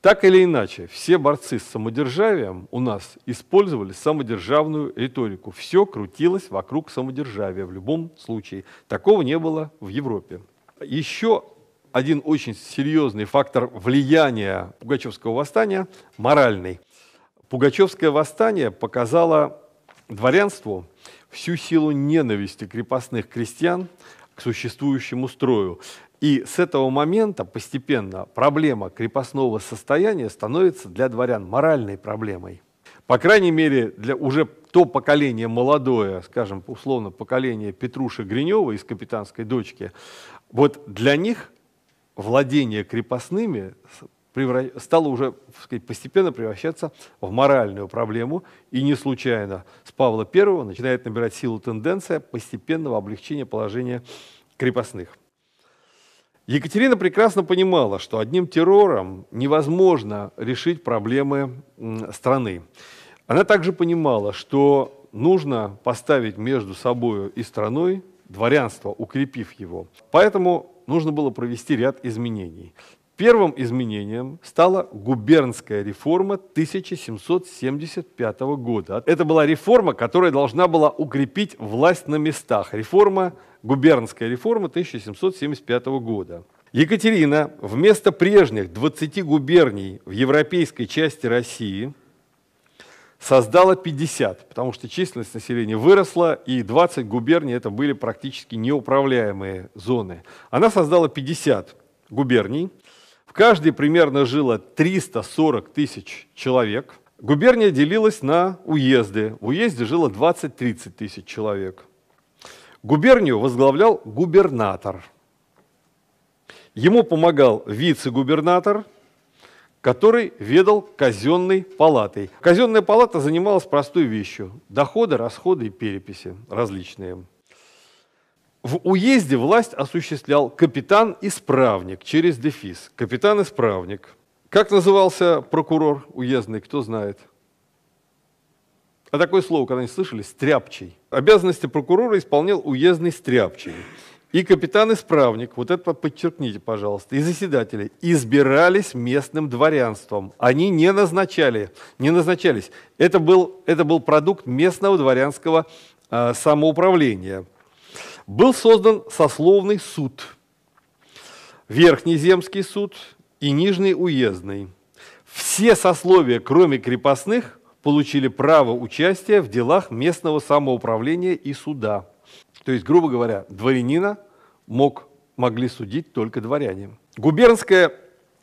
Speaker 1: так или иначе, все борцы с самодержавием у нас использовали самодержавную риторику. Все крутилось вокруг самодержавия в любом случае. Такого не было в Европе. Еще один очень серьезный фактор влияния Пугачевского восстания – моральный. Пугачевское восстание показало дворянству всю силу ненависти крепостных крестьян к существующему строю. И с этого момента постепенно проблема крепостного состояния становится для дворян моральной проблемой. По крайней мере, для уже то поколение молодое, скажем, условно, поколение Петруши Гринева из «Капитанской дочки», вот для них владение крепостными стало уже сказать, постепенно превращаться в моральную проблему, и не случайно с Павла I начинает набирать силу тенденция постепенного облегчения положения крепостных. Екатерина прекрасно понимала, что одним террором невозможно решить проблемы страны. Она также понимала, что нужно поставить между собой и страной дворянство, укрепив его. Поэтому нужно было провести ряд изменений. Первым изменением стала губернская реформа 1775 года. Это была реформа, которая должна была укрепить власть на местах. Реформа, губернская реформа 1775 года. Екатерина вместо прежних 20 губерний в европейской части России создала 50, потому что численность населения выросла, и 20 губерний это были практически неуправляемые зоны. Она создала 50 губерний – в каждой примерно жило 340 тысяч человек. Губерния делилась на уезды. В уезде жило 20-30 тысяч человек. Губернию возглавлял губернатор. Ему помогал вице-губернатор, который ведал казенной палатой. Казенная палата занималась простой вещью – доходы, расходы и переписи различные. В уезде власть осуществлял капитан-исправник через дефис. Капитан-исправник. Как назывался прокурор уездный, кто знает? А такое слово, когда не слышали, стряпчий. Обязанности прокурора исполнял уездный стряпчий. И капитан-исправник, вот это подчеркните, пожалуйста, и заседатели избирались местным дворянством. Они не назначали, не назначались. Это был, это был продукт местного дворянского э, самоуправления был создан сословный суд, Верхний земский суд и Нижний уездный. Все сословия, кроме крепостных, получили право участия в делах местного самоуправления и суда. То есть, грубо говоря, дворянина мог, могли судить только дворяне. Губернское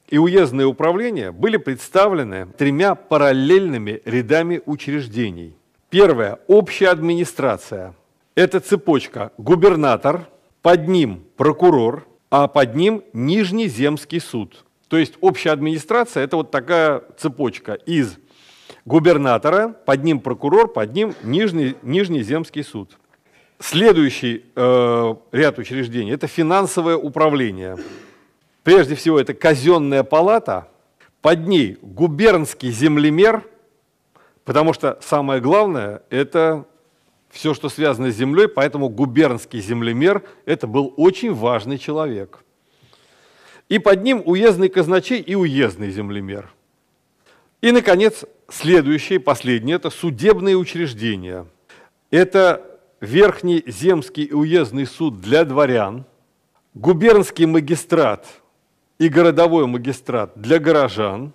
Speaker 1: и уездное управление были представлены тремя параллельными рядами учреждений. Первое – общая администрация – это цепочка губернатор, под ним прокурор, а под ним Нижний земский суд. То есть общая администрация – это вот такая цепочка из губернатора, под ним прокурор, под ним Нижний, Нижний земский суд. Следующий э, ряд учреждений – это финансовое управление. Прежде всего, это казенная палата, под ней губернский землемер, потому что самое главное – это все, что связано с землей, поэтому губернский землемер – это был очень важный человек. И под ним уездный казначей и уездный землемер. И, наконец, следующее, последнее – это судебные учреждения. Это Верхний земский и уездный суд для дворян, губернский магистрат и городовой магистрат для горожан.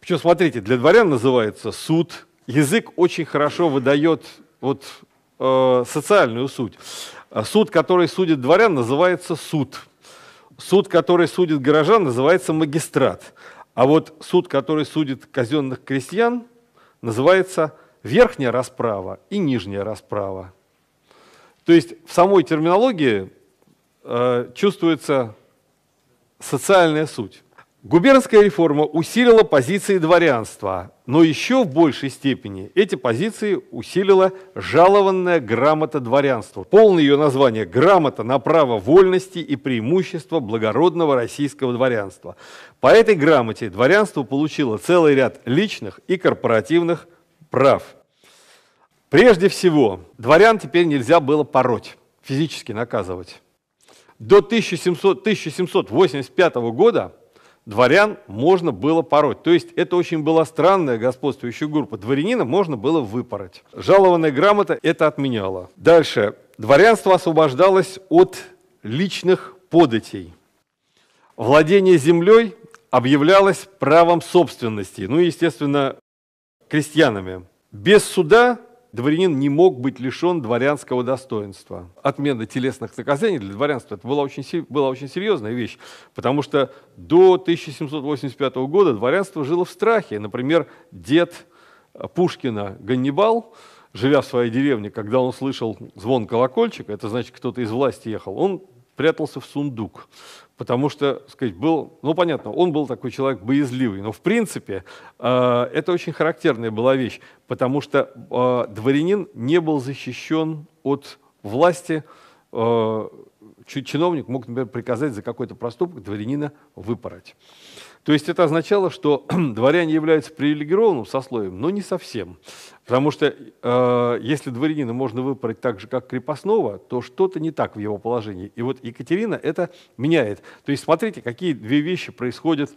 Speaker 1: Причем, смотрите, для дворян называется суд – язык очень хорошо выдает вот, э, социальную суть. Суд, который судит дворян, называется суд. Суд, который судит горожан, называется магистрат. А вот суд, который судит казенных крестьян, называется верхняя расправа и нижняя расправа. То есть в самой терминологии э, чувствуется социальная суть. Губернская реформа усилила позиции дворянства, но еще в большей степени эти позиции усилила жалованная грамота дворянства. Полное ее название – грамота на право вольности и преимущества благородного российского дворянства. По этой грамоте дворянство получило целый ряд личных и корпоративных прав. Прежде всего, дворян теперь нельзя было пороть, физически наказывать. До 1700, 1785 года – дворян можно было пороть. То есть это очень была странная господствующая группа. Дворянина можно было выпороть. Жалованная грамота это отменяла. Дальше. Дворянство освобождалось от личных податей. Владение землей объявлялось правом собственности, ну и, естественно, крестьянами. Без суда дворянин не мог быть лишен дворянского достоинства. Отмена телесных наказаний для дворянства это была очень, была очень серьезная вещь, потому что до 1785 года дворянство жило в страхе. Например, дед э, Пушкина Ганнибал, живя в своей деревне, когда он слышал звон колокольчика, это значит, кто-то из власти ехал, он прятался в сундук потому что, сказать, был, ну понятно, он был такой человек боязливый, но в принципе э, это очень характерная была вещь, потому что э, дворянин не был защищен от власти. Э, чиновник мог, например, приказать за какой-то проступок дворянина выпороть. То есть это означало, что [CLEARS THROAT] дворяне являются привилегированным сословием, но не совсем. Потому что э, если дворянина можно выбрать так же, как крепостного, то что-то не так в его положении. И вот Екатерина это меняет. То есть смотрите, какие две вещи происходят э,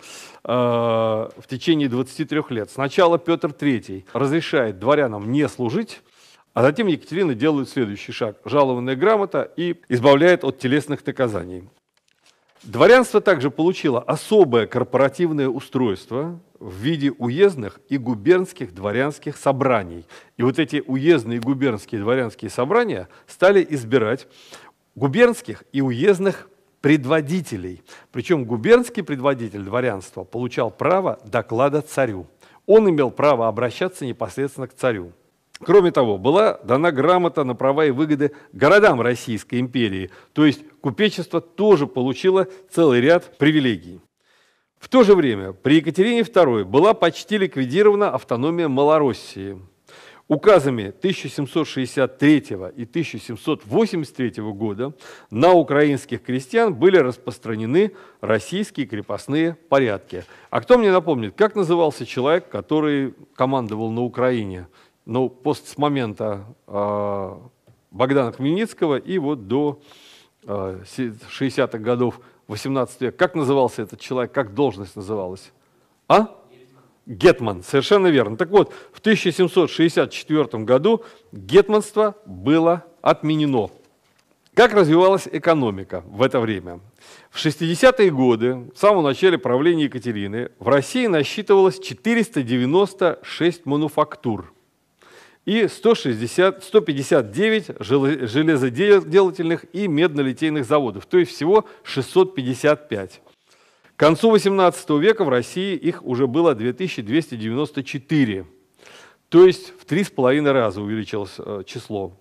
Speaker 1: в течение 23 лет. Сначала Петр III разрешает дворянам не служить, а затем Екатерина делает следующий шаг – жалованная грамота и избавляет от телесных наказаний. Дворянство также получило особое корпоративное устройство в виде уездных и губернских дворянских собраний. И вот эти уездные и губернские дворянские собрания стали избирать губернских и уездных предводителей. Причем губернский предводитель дворянства получал право доклада царю. Он имел право обращаться непосредственно к царю. Кроме того, была дана грамота на права и выгоды городам Российской империи, то есть купечество тоже получило целый ряд привилегий. В то же время при Екатерине II была почти ликвидирована автономия Малороссии. Указами 1763 и 1783 года на украинских крестьян были распространены российские крепостные порядки. А кто мне напомнит, как назывался человек, который командовал на Украине – ну, пост с момента э, Богдана Хмельницкого и вот до э, а, 60-х годов 18 века. Как назывался этот человек, как должность называлась? А? Гетман, совершенно верно. Так вот, в 1764 году гетманство было отменено. Как развивалась экономика в это время? В 60-е годы, в самом начале правления Екатерины, в России насчитывалось 496 мануфактур – и 160, 159 железоделательных и меднолитейных заводов, то есть всего 655. К концу 18 века в России их уже было 2294, то есть в три с половиной раза увеличилось э, число.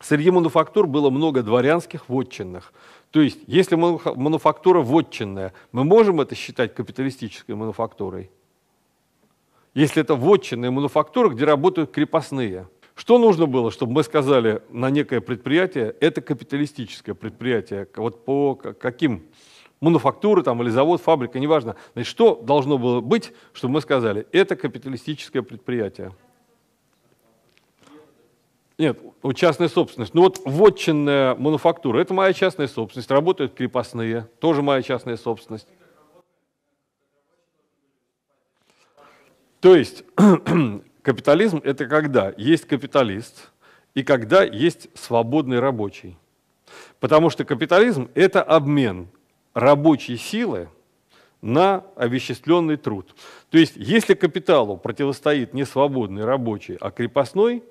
Speaker 1: Среди мануфактур было много дворянских вотчинных. То есть, если мануфактура вотчинная, мы можем это считать капиталистической мануфактурой – если это вотчина и мануфактура, где работают крепостные. Что нужно было, чтобы мы сказали на некое предприятие, это капиталистическое предприятие, вот по каким мануфактура там, или завод, фабрика, неважно. Значит, что должно было быть, чтобы мы сказали, это капиталистическое предприятие? Нет, ну, частная собственность. Ну вот вотчинная мануфактура, это моя частная собственность, работают крепостные, тоже моя частная собственность. То есть [CLEARS THROAT] капитализм – это когда есть капиталист и когда есть свободный рабочий. Потому что капитализм – это обмен рабочей силы на овеществленный труд. То есть если капиталу противостоит не свободный рабочий, а крепостной,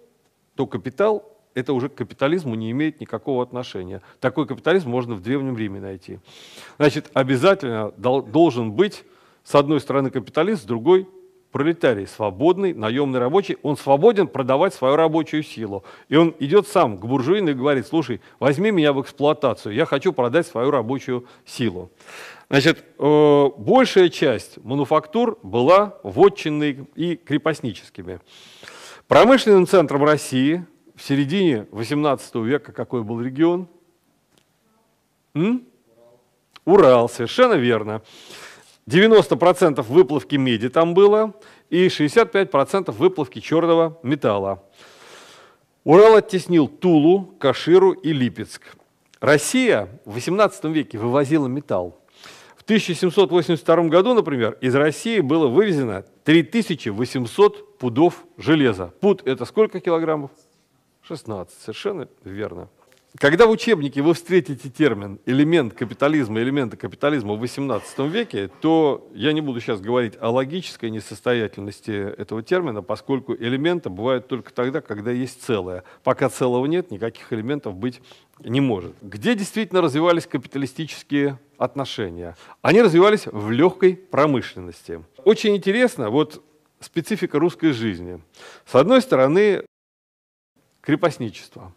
Speaker 1: то капитал это уже к капитализму не имеет никакого отношения. Такой капитализм можно в Древнем Риме найти. Значит, обязательно должен быть, с одной стороны, капиталист, с другой пролетарий свободный, наемный рабочий, он свободен продавать свою рабочую силу. И он идет сам к буржуину и говорит, слушай, возьми меня в эксплуатацию, я хочу продать свою рабочую силу. Значит, э, большая часть мануфактур была вотчинной и крепостническими. Промышленным центром России в середине XVIII века какой был регион? М? Урал, совершенно верно. 90% выплавки меди там было и 65% выплавки черного металла. Урал оттеснил Тулу, Каширу и Липецк. Россия в 18 веке вывозила металл. В 1782 году, например, из России было вывезено 3800 пудов железа. Пуд – это сколько килограммов? 16, совершенно верно. Когда в учебнике вы встретите термин «элемент капитализма», «элементы капитализма» в XVIII веке, то я не буду сейчас говорить о логической несостоятельности этого термина, поскольку элементы бывают только тогда, когда есть целое. Пока целого нет, никаких элементов быть не может. Где действительно развивались капиталистические отношения? Они развивались в легкой промышленности. Очень интересно, вот специфика русской жизни. С одной стороны, крепостничество.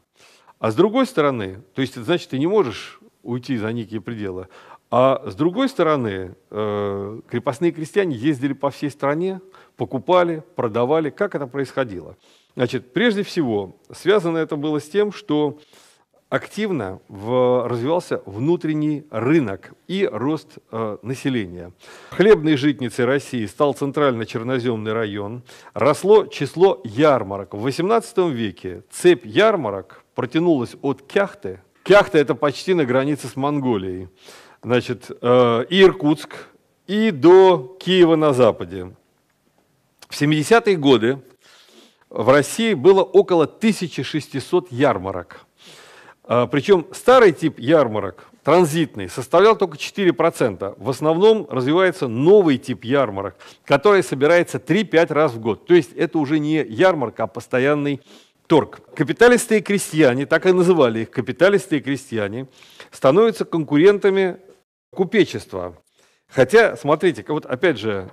Speaker 1: А с другой стороны, то есть это значит, ты не можешь уйти за некие пределы. А с другой стороны, э, крепостные крестьяне ездили по всей стране, покупали, продавали. Как это происходило? Значит, прежде всего, связано это было с тем, что активно в, развивался внутренний рынок и рост э, населения. Хлебной житницей России стал центрально-черноземный район. Росло число ярмарок. В XVIII веке цепь ярмарок протянулась от Кяхты. Кяхта – это почти на границе с Монголией. Значит, э, и Иркутск, и до Киева на западе. В 70-е годы в России было около 1600 ярмарок. А, Причем старый тип ярмарок, транзитный, составлял только 4%. В основном развивается новый тип ярмарок, который собирается 3-5 раз в год. То есть это уже не ярмарка, а постоянный торг. Капиталисты и крестьяне, так и называли их капиталисты и крестьяне, становятся конкурентами купечества. Хотя, смотрите, вот опять же,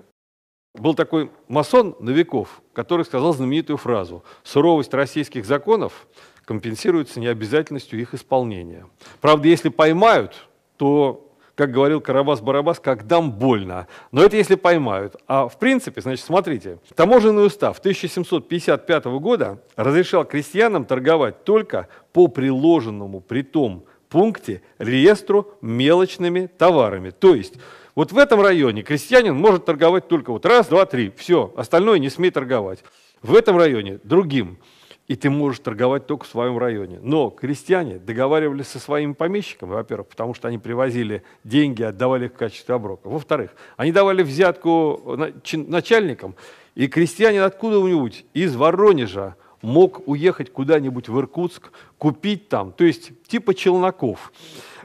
Speaker 1: был такой масон Новиков, который сказал знаменитую фразу «Суровость российских законов компенсируется необязательностью их исполнения. Правда, если поймают, то, как говорил Карабас-Барабас, как дам больно. Но это если поймают. А в принципе, значит, смотрите, таможенный устав 1755 года разрешал крестьянам торговать только по приложенному при том пункте реестру мелочными товарами. То есть вот в этом районе крестьянин может торговать только вот раз, два, три, все, остальное не смей торговать. В этом районе другим и ты можешь торговать только в своем районе. Но крестьяне договаривались со своими помещиками, во-первых, потому что они привозили деньги, отдавали их в качестве оброка. Во-вторых, они давали взятку начальникам, и крестьянин откуда-нибудь из Воронежа мог уехать куда-нибудь в Иркутск, купить там, то есть типа челноков.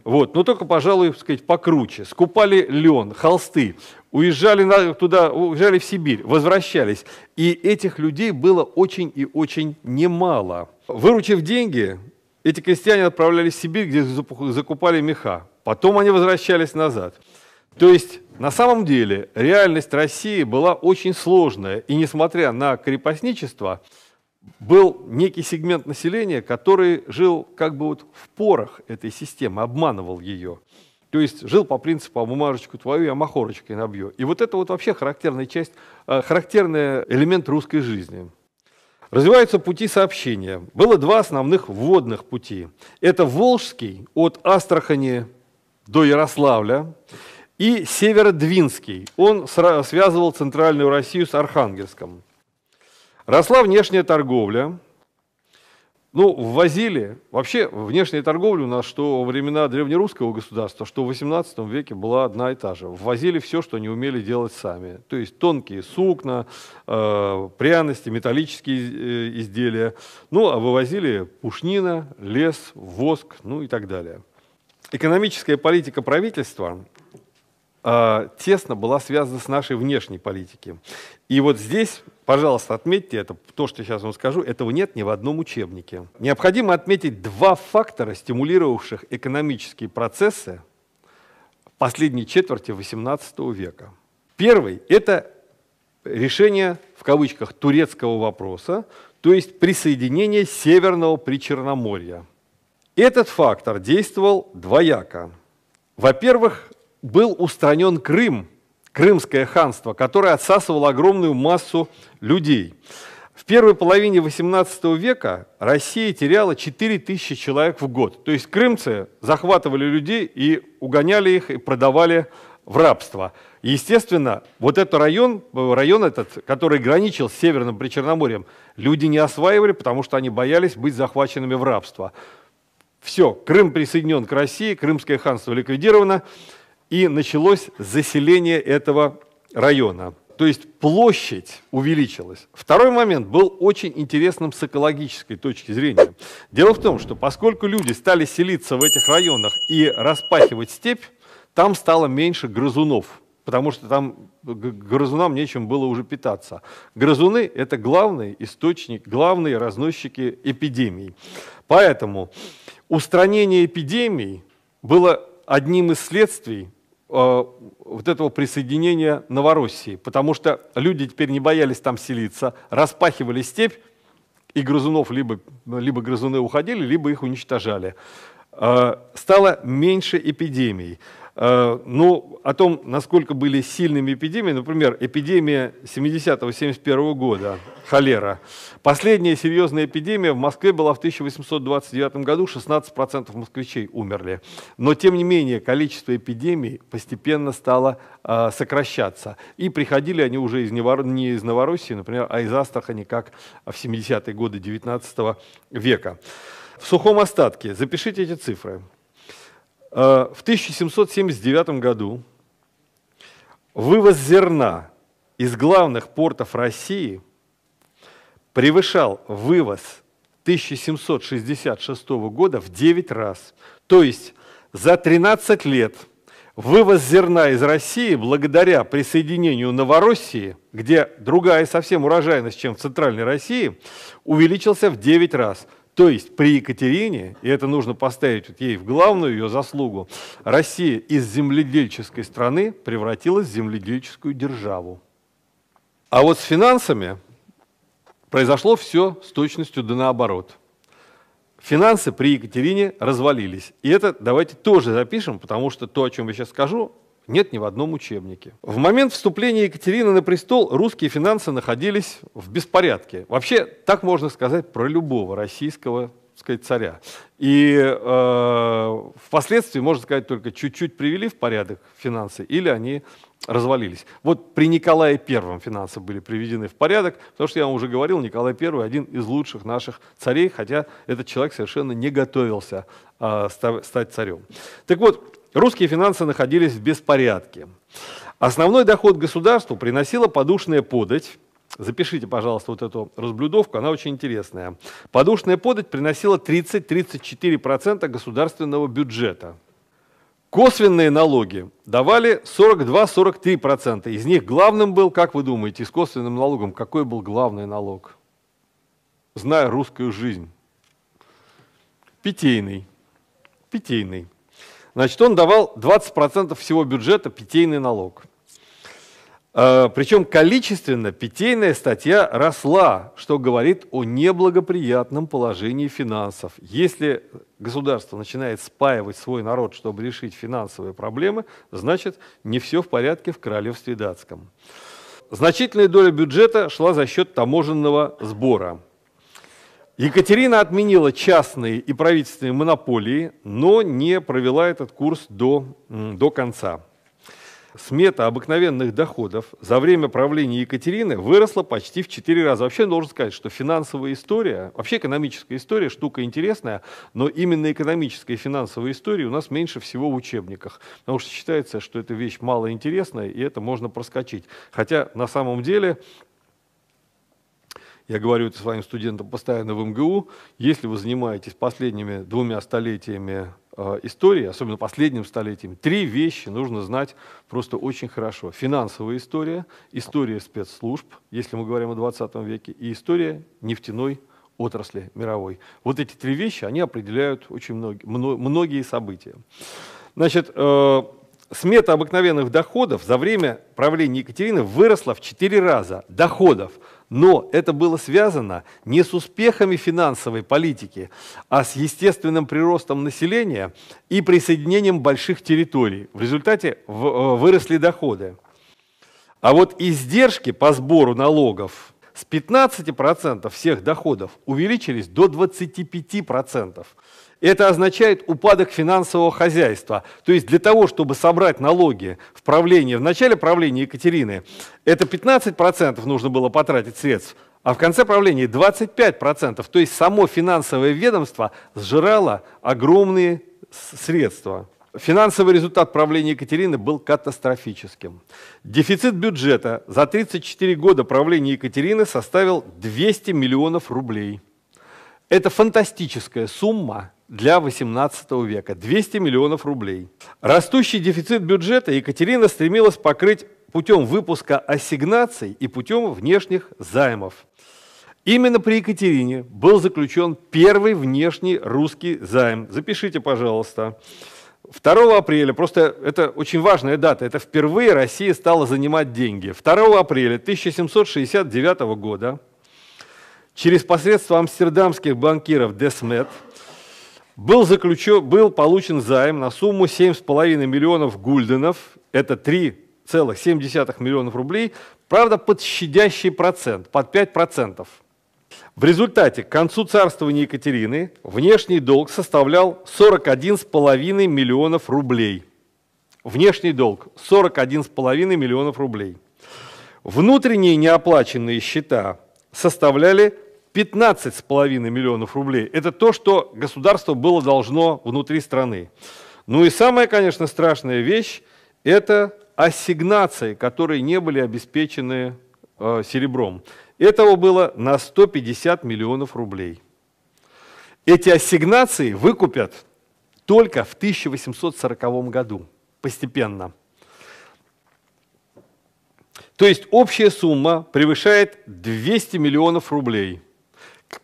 Speaker 1: Вот, но только, пожалуй, сказать, покруче. Скупали лен, холсты уезжали туда, уезжали в Сибирь, возвращались. И этих людей было очень и очень немало. Выручив деньги, эти крестьяне отправлялись в Сибирь, где закупали меха. Потом они возвращались назад. То есть, на самом деле, реальность России была очень сложная. И несмотря на крепостничество, был некий сегмент населения, который жил как бы вот в порах этой системы, обманывал ее. То есть жил по принципу, а бумажечку твою я махорочкой набью. И вот это вот вообще характерная часть, э, характерный элемент русской жизни. Развиваются пути сообщения. Было два основных вводных пути. Это Волжский от Астрахани до Ярославля и Северодвинский. Он связывал центральную Россию с Архангельском. Росла внешняя торговля, ну, ввозили. Вообще, внешняя торговля у нас, что во времена древнерусского государства, что в XVIII веке была одна и та же. Ввозили все, что не умели делать сами. То есть тонкие сукна, э, пряности, металлические э, изделия. Ну, а вывозили пушнина, лес, воск, ну и так далее. Экономическая политика правительства э, тесно была связана с нашей внешней политикой. И вот здесь Пожалуйста, отметьте это, то, что сейчас вам скажу, этого нет ни в одном учебнике. Необходимо отметить два фактора, стимулировавших экономические процессы в последней четверти XVIII века. Первый – это решение, в кавычках, турецкого вопроса, то есть присоединение Северного Причерноморья. Этот фактор действовал двояко. Во-первых, был устранен Крым – Крымское ханство, которое отсасывало огромную массу людей. В первой половине XVIII века Россия теряла 4000 человек в год. То есть крымцы захватывали людей и угоняли их и продавали в рабство. Естественно, вот этот район, э, район этот, который граничил с Северным Причерноморьем, люди не осваивали, потому что они боялись быть захваченными в рабство. Все, Крым присоединен к России, Крымское ханство ликвидировано и началось заселение этого района. То есть площадь увеличилась. Второй момент был очень интересным с экологической точки зрения. Дело в том, что поскольку люди стали селиться в этих районах и распахивать степь, там стало меньше грызунов, потому что там грызунам нечем было уже питаться. Грызуны – это главный источник, главные разносчики эпидемий. Поэтому устранение эпидемий было одним из следствий Э, вот этого присоединения Новороссии, потому что люди теперь не боялись там селиться, распахивали степь, и грызунов либо, либо грызуны уходили, либо их уничтожали. Э, стало меньше эпидемий. Э, ну, о том, насколько были сильными эпидемии, например, эпидемия 70-71 года, холера. Последняя серьезная эпидемия в Москве была в 1829 году, 16% москвичей умерли. Но, тем не менее, количество эпидемий постепенно стало э, сокращаться. И приходили они уже из Невор... не из Новороссии, например, а из Астрахани, как в 70-е годы 19 века. В сухом остатке запишите эти цифры. Э, в 1779 году вывоз зерна из главных портов России превышал вывоз 1766 года в 9 раз. То есть за 13 лет вывоз зерна из России благодаря присоединению Новороссии, где другая совсем урожайность, чем в Центральной России, увеличился в 9 раз – то есть при Екатерине, и это нужно поставить вот ей в главную ее заслугу, Россия из земледельческой страны превратилась в земледельческую державу. А вот с финансами произошло все с точностью да наоборот. Финансы при Екатерине развалились. И это давайте тоже запишем, потому что то, о чем я сейчас скажу, нет ни в одном учебнике. В момент вступления Екатерины на престол русские финансы находились в беспорядке. Вообще, так можно сказать про любого российского сказать, царя. И э, впоследствии, можно сказать, только чуть-чуть привели в порядок финансы, или они развалились. Вот при Николае Первом финансы были приведены в порядок, потому что я вам уже говорил, Николай Первый один из лучших наших царей, хотя этот человек совершенно не готовился э, стать царем. Так вот, русские финансы находились в беспорядке. Основной доход государству приносила подушная подать, Запишите, пожалуйста, вот эту разблюдовку, она очень интересная. Подушная подать приносила 30-34% государственного бюджета. Косвенные налоги давали 42-43%. Из них главным был, как вы думаете, с косвенным налогом, какой был главный налог? Зная русскую жизнь. Питейный. Питейный. Значит, он давал 20% всего бюджета питейный налог. Э, Причем количественно питейная статья росла, что говорит о неблагоприятном положении финансов. Если государство начинает спаивать свой народ, чтобы решить финансовые проблемы, значит, не все в порядке в королевстве датском. Значительная доля бюджета шла за счет таможенного сбора – Екатерина отменила частные и правительственные монополии, но не провела этот курс до, до конца. Смета обыкновенных доходов за время правления Екатерины выросла почти в 4 раза. Вообще, должен сказать, что финансовая история, вообще экономическая история, штука интересная, но именно экономическая и финансовая история у нас меньше всего в учебниках, потому что считается, что эта вещь малоинтересная, и это можно проскочить. Хотя на самом деле я говорю это своим студентам постоянно в МГУ, если вы занимаетесь последними двумя столетиями э, истории, особенно последним столетием, три вещи нужно знать просто очень хорошо. Финансовая история, история спецслужб, если мы говорим о 20 веке, и история нефтяной отрасли мировой. Вот эти три вещи, они определяют очень многие, многие события. Значит, э, смета обыкновенных доходов за время правления Екатерины выросла в 4 раза доходов. Но это было связано не с успехами финансовой политики, а с естественным приростом населения и присоединением больших территорий. В результате э, выросли доходы. А вот издержки по сбору налогов с 15% всех доходов увеличились до 25%. Это означает упадок финансового хозяйства. То есть для того, чтобы собрать налоги в правлении, в начале правления Екатерины, это 15% нужно было потратить средств, а в конце правления 25%. То есть само финансовое ведомство сжирало огромные средства. Финансовый результат правления Екатерины был катастрофическим. Дефицит бюджета за 34 года правления Екатерины составил 200 миллионов рублей. Это фантастическая сумма, для 18 века – 200 миллионов рублей. Растущий дефицит бюджета Екатерина стремилась покрыть путем выпуска ассигнаций и путем внешних займов. Именно при Екатерине был заключен первый внешний русский займ. Запишите, пожалуйста. 2 апреля, просто это очень важная дата, это впервые Россия стала занимать деньги. 2 апреля 1769 года через посредство амстердамских банкиров Десмет – был, заключен, был получен займ на сумму 7,5 миллионов гульденов, это 3,7 миллионов рублей, правда, под щадящий процент, под 5%. В результате к концу царствования Екатерины внешний долг составлял 41,5 миллионов рублей. Внешний долг 41,5 миллионов рублей. Внутренние неоплаченные счета составляли 15,5 миллионов рублей. Это то, что государство было должно внутри страны. Ну и самая, конечно, страшная вещь – это ассигнации, которые не были обеспечены э, серебром. Этого было на 150 миллионов рублей. Эти ассигнации выкупят только в 1840 году, постепенно. То есть общая сумма превышает 200 миллионов рублей –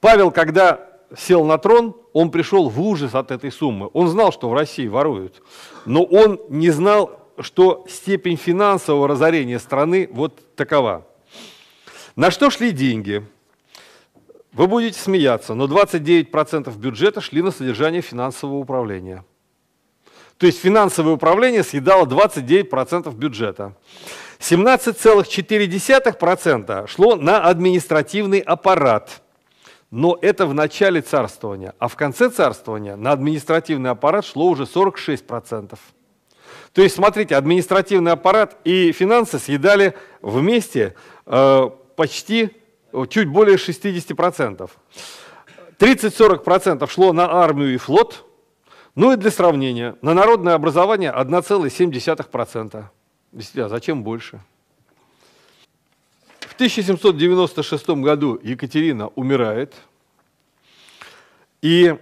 Speaker 1: Павел, когда сел на трон, он пришел в ужас от этой суммы. Он знал, что в России воруют, но он не знал, что степень финансового разорения страны вот такова. На что шли деньги? Вы будете смеяться, но 29% бюджета шли на содержание финансового управления. То есть финансовое управление съедало 29% бюджета. 17,4% шло на административный аппарат – но это в начале царствования. А в конце царствования на административный аппарат шло уже 46%. То есть, смотрите, административный аппарат и финансы съедали вместе э, почти э, чуть более 60%. 30-40% шло на армию и флот. Ну и для сравнения, на народное образование 1,7%. А зачем больше? В 1796 году Екатерина умирает, и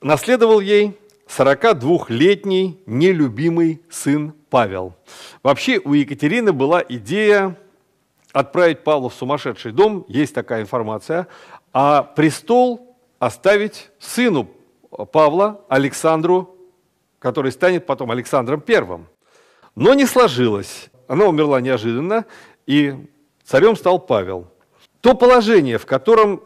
Speaker 1: наследовал ей 42-летний нелюбимый сын Павел. Вообще у Екатерины была идея отправить Павла в сумасшедший дом, есть такая информация, а престол оставить сыну Павла Александру, который станет потом Александром Первым. Но не сложилось. Она умерла неожиданно, и царем стал Павел. То положение, в котором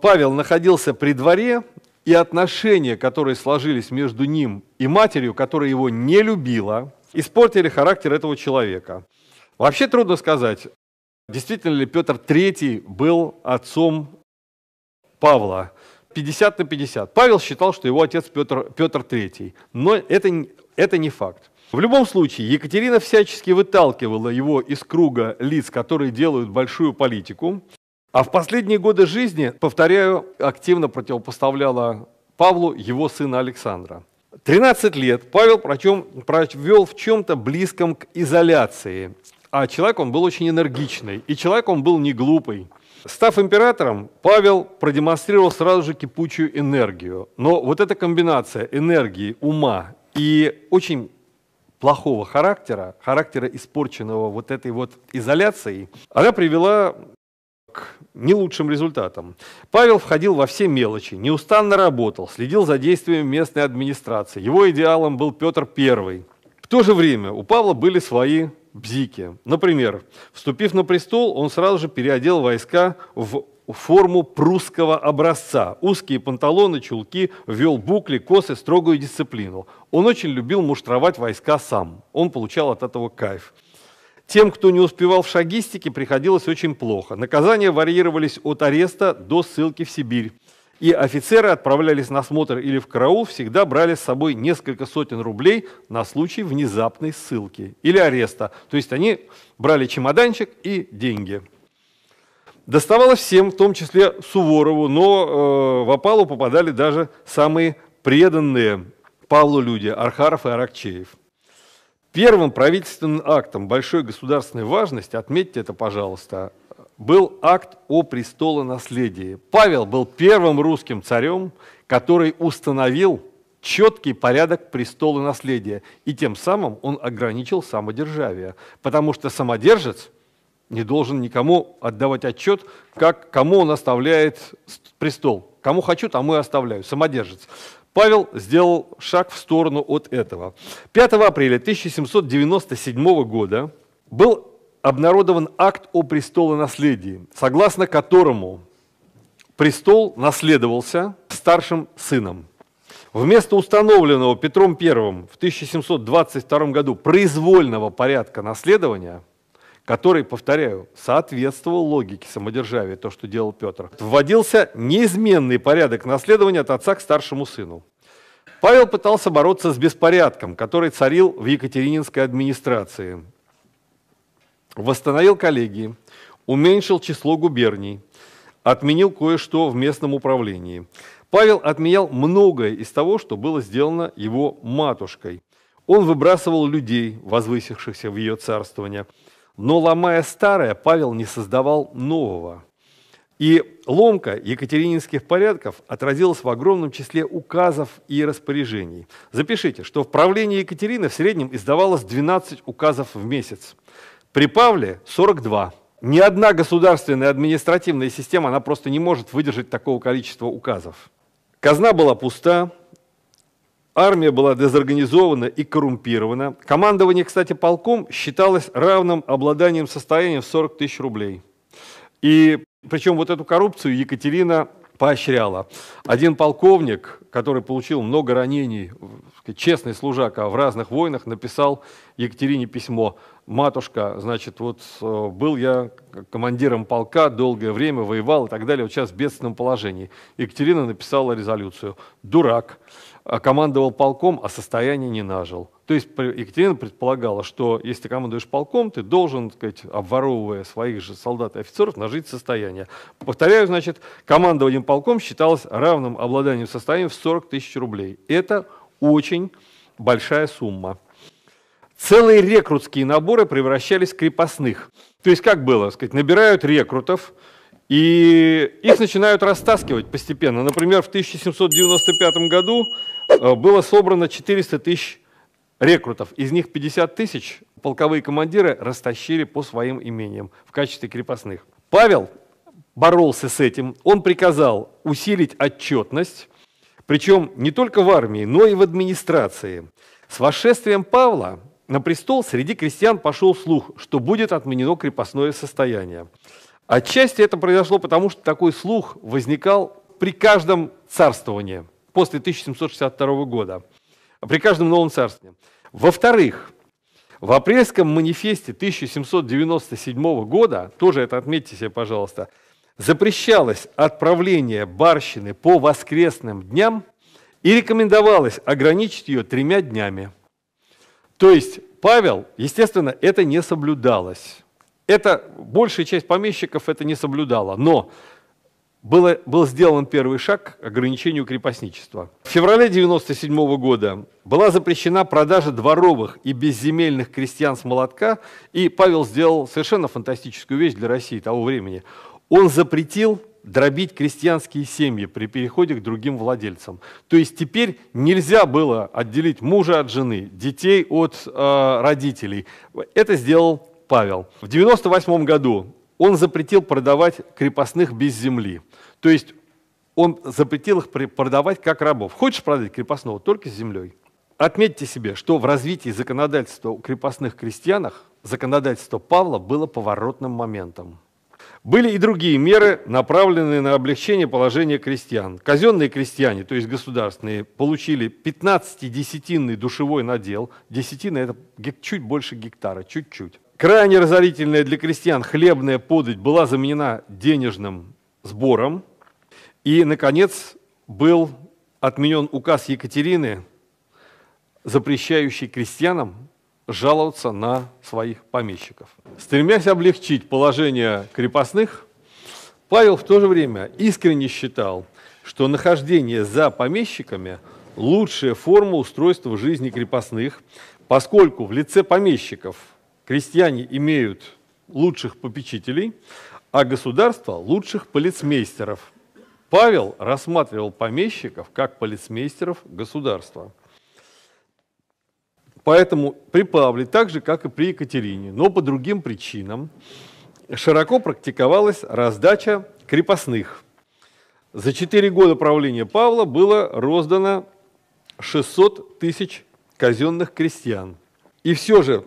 Speaker 1: Павел находился при дворе, и отношения, которые сложились между ним и матерью, которая его не любила, испортили характер этого человека. Вообще трудно сказать, действительно ли Петр III был отцом Павла. 50 на 50. Павел считал, что его отец Петр, Петр III, но это, это не факт. В любом случае, Екатерина всячески выталкивала его из круга лиц, которые делают большую политику, а в последние годы жизни, повторяю, активно противопоставляла Павлу его сына Александра. 13 лет Павел провел в чем-то близком к изоляции, а человек он был очень энергичный, и человек он был не глупый. Став императором, Павел продемонстрировал сразу же кипучую энергию. Но вот эта комбинация энергии, ума и очень плохого характера, характера испорченного вот этой вот изоляцией, она привела к не лучшим результатам. Павел входил во все мелочи, неустанно работал, следил за действиями местной администрации. Его идеалом был Петр I. В то же время у Павла были свои бзики. Например, вступив на престол, он сразу же переодел войска в форму прусского образца. Узкие панталоны, чулки, вел букли, косы, строгую дисциплину. Он очень любил муштровать войска сам. Он получал от этого кайф. Тем, кто не успевал в шагистике, приходилось очень плохо. Наказания варьировались от ареста до ссылки в Сибирь. И офицеры отправлялись на смотр или в караул, всегда брали с собой несколько сотен рублей на случай внезапной ссылки или ареста. То есть они брали чемоданчик и деньги. Доставалось всем, в том числе Суворову, но э, в опалу попадали даже самые преданные Павлу люди – Архаров и Аракчеев. Первым правительственным актом большой государственной важности, отметьте это, пожалуйста, был акт о престолонаследии. Павел был первым русским царем, который установил четкий порядок престола наследия, и тем самым он ограничил самодержавие, потому что самодержец – не должен никому отдавать отчет, как, кому он оставляет престол. Кому хочу, тому и оставляю. Самодержец. Павел сделал шаг в сторону от этого. 5 апреля 1797 года был обнародован акт о престолонаследии, согласно которому престол наследовался старшим сыном. Вместо установленного Петром I в 1722 году произвольного порядка наследования – который, повторяю, соответствовал логике самодержавия, то, что делал Петр. Вводился неизменный порядок наследования от отца к старшему сыну. Павел пытался бороться с беспорядком, который царил в Екатерининской администрации. Восстановил коллегии, уменьшил число губерний, отменил кое-что в местном управлении. Павел отменял многое из того, что было сделано его матушкой. Он выбрасывал людей, возвысившихся в ее царствование – но ломая старое, Павел не создавал нового. И ломка екатерининских порядков отразилась в огромном числе указов и распоряжений. Запишите, что в правлении Екатерины в среднем издавалось 12 указов в месяц. При Павле 42. Ни одна государственная административная система, она просто не может выдержать такого количества указов. Казна была пуста, Армия была дезорганизована и коррумпирована. Командование, кстати, полком считалось равным обладанием состоянием в 40 тысяч рублей. И причем вот эту коррупцию Екатерина поощряла. Один полковник, который получил много ранений, честный служака в разных войнах, написал Екатерине письмо. «Матушка, значит, вот э, был я командиром полка, долгое время воевал и так далее, вот сейчас в бедственном положении». Екатерина написала резолюцию. «Дурак» командовал полком, а состояние не нажил. То есть Екатерина предполагала, что если ты командуешь полком, ты должен, так сказать, обворовывая своих же солдат и офицеров, нажить состояние. Повторяю, значит, командование полком считалось равным обладанием состоянием в 40 тысяч рублей. Это очень большая сумма. Целые рекрутские наборы превращались в крепостных. То есть как было, сказать, набирают рекрутов, и их начинают растаскивать постепенно. Например, в 1795 году Э, было собрано 400 тысяч рекрутов. Из них 50 тысяч полковые командиры растащили по своим имениям в качестве крепостных. Павел боролся с этим. Он приказал усилить отчетность, причем не только в армии, но и в администрации. С восшествием Павла на престол среди крестьян пошел слух, что будет отменено крепостное состояние. Отчасти это произошло потому, что такой слух возникал при каждом царствовании – после 1762 года, при каждом новом царстве. Во-вторых, в апрельском манифесте 1797 года, тоже это отметьте себе, пожалуйста, запрещалось отправление барщины по воскресным дням и рекомендовалось ограничить ее тремя днями. То есть Павел, естественно, это не соблюдалось. Это большая часть помещиков это не соблюдала. Но было, был сделан первый шаг к ограничению крепостничества. В феврале 1997 года была запрещена продажа дворовых и безземельных крестьян с молотка, и Павел сделал совершенно фантастическую вещь для России того времени. Он запретил дробить крестьянские семьи при переходе к другим владельцам. То есть теперь нельзя было отделить мужа от жены, детей от э, родителей. Это сделал Павел. В 1998 году он запретил продавать крепостных без земли. То есть он запретил их продавать как рабов. Хочешь продать крепостного только с землей? Отметьте себе, что в развитии законодательства о крепостных крестьянах законодательство Павла было поворотным моментом. Были и другие меры, направленные на облегчение положения крестьян. Казенные крестьяне, то есть государственные, получили 15-десятинный душевой надел. Десятина – это чуть больше гектара, чуть-чуть. Крайне разорительная для крестьян хлебная подать была заменена денежным сбором – и, наконец, был отменен указ Екатерины, запрещающий крестьянам жаловаться на своих помещиков. Стремясь облегчить положение крепостных, Павел в то же время искренне считал, что нахождение за помещиками – лучшая форма устройства жизни крепостных, поскольку в лице помещиков крестьяне имеют лучших попечителей, а государство – лучших полицмейстеров – Павел рассматривал помещиков как полицмейстеров государства. Поэтому при Павле, так же, как и при Екатерине, но по другим причинам, широко практиковалась раздача крепостных. За четыре года правления Павла было роздано 600 тысяч казенных крестьян. И все же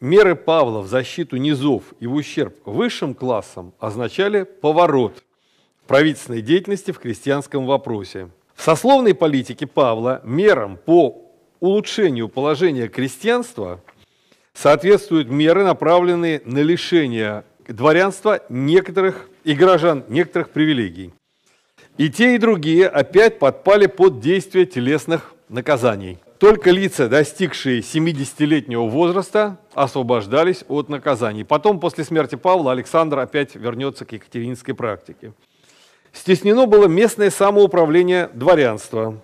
Speaker 1: меры Павла в защиту низов и в ущерб высшим классам означали поворот – правительственной деятельности в крестьянском вопросе. В сословной политике Павла мерам по улучшению положения крестьянства соответствуют меры, направленные на лишение дворянства некоторых и горожан некоторых привилегий. И те, и другие опять подпали под действие телесных наказаний. Только лица, достигшие 70-летнего возраста, освобождались от наказаний. Потом, после смерти Павла, Александр опять вернется к екатеринской практике. Стеснено было местное самоуправление дворянства.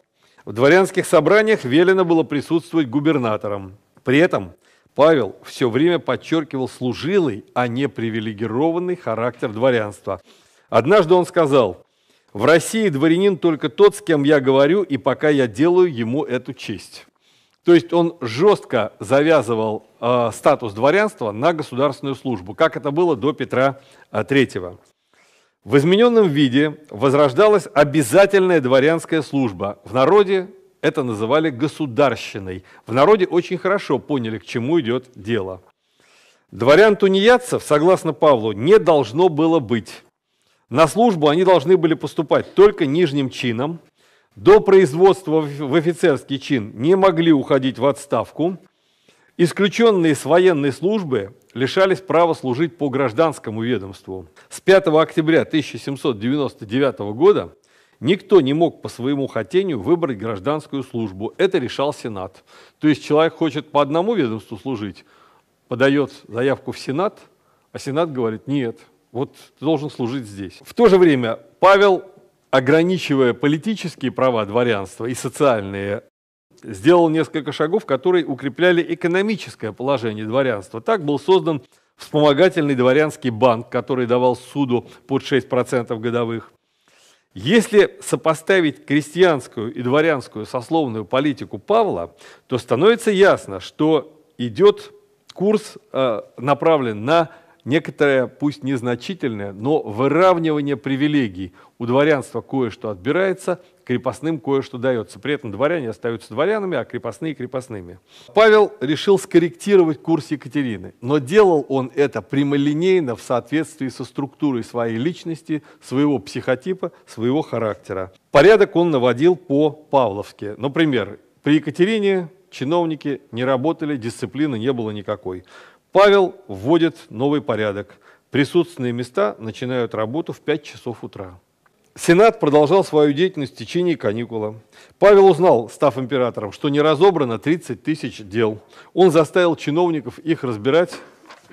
Speaker 1: В дворянских собраниях велено было присутствовать губернаторам. При этом Павел все время подчеркивал служилый, а не привилегированный характер дворянства. Однажды он сказал, «В России дворянин только тот, с кем я говорю, и пока я делаю ему эту честь». То есть он жестко завязывал э, статус дворянства на государственную службу, как это было до Петра III. Э, в измененном виде возрождалась обязательная дворянская служба. В народе это называли государщиной. В народе очень хорошо поняли, к чему идет дело. Дворян-тунеядцев, согласно Павлу, не должно было быть. На службу они должны были поступать только нижним чином. До производства в офицерский чин не могли уходить в отставку. Исключенные с военной службы лишались права служить по гражданскому ведомству. С 5 октября 1799 года Никто не мог по своему хотению выбрать гражданскую службу. Это решал Сенат. То есть человек хочет по одному ведомству служить, подает заявку в Сенат, а Сенат говорит, нет, вот ты должен служить здесь. В то же время Павел, ограничивая политические права дворянства и социальные, сделал несколько шагов, которые укрепляли экономическое положение дворянства. Так был создан вспомогательный дворянский банк, который давал суду под 6% годовых. Если сопоставить крестьянскую и дворянскую сословную политику Павла, то становится ясно, что идет курс, э, направлен на некоторое, пусть незначительное, но выравнивание привилегий. У дворянства кое-что отбирается, крепостным кое-что дается. При этом дворяне остаются дворянами, а крепостные – крепостными. Павел решил скорректировать курс Екатерины, но делал он это прямолинейно в соответствии со структурой своей личности, своего психотипа, своего характера. Порядок он наводил по-павловски. Например, при Екатерине чиновники не работали, дисциплины не было никакой. Павел вводит новый порядок. Присутственные места начинают работу в 5 часов утра. Сенат продолжал свою деятельность в течение каникула. Павел узнал, став императором, что не разобрано 30 тысяч дел. Он заставил чиновников их разбирать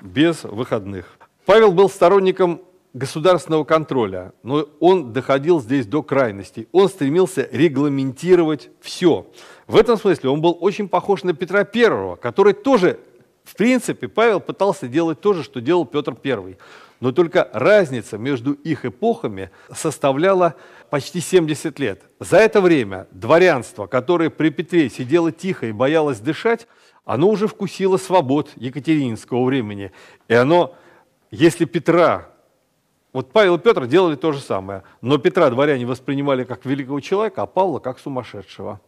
Speaker 1: без выходных. Павел был сторонником государственного контроля, но он доходил здесь до крайностей. Он стремился регламентировать все. В этом смысле он был очень похож на Петра I, который тоже в принципе, Павел пытался делать то же, что делал Петр I. Но только разница между их эпохами составляла почти 70 лет. За это время дворянство, которое при Петре сидело тихо и боялось дышать, оно уже вкусило свобод екатерининского времени. И оно, если Петра, вот Павел и Петр делали то же самое, но Петра дворяне воспринимали как великого человека, а Павла как сумасшедшего.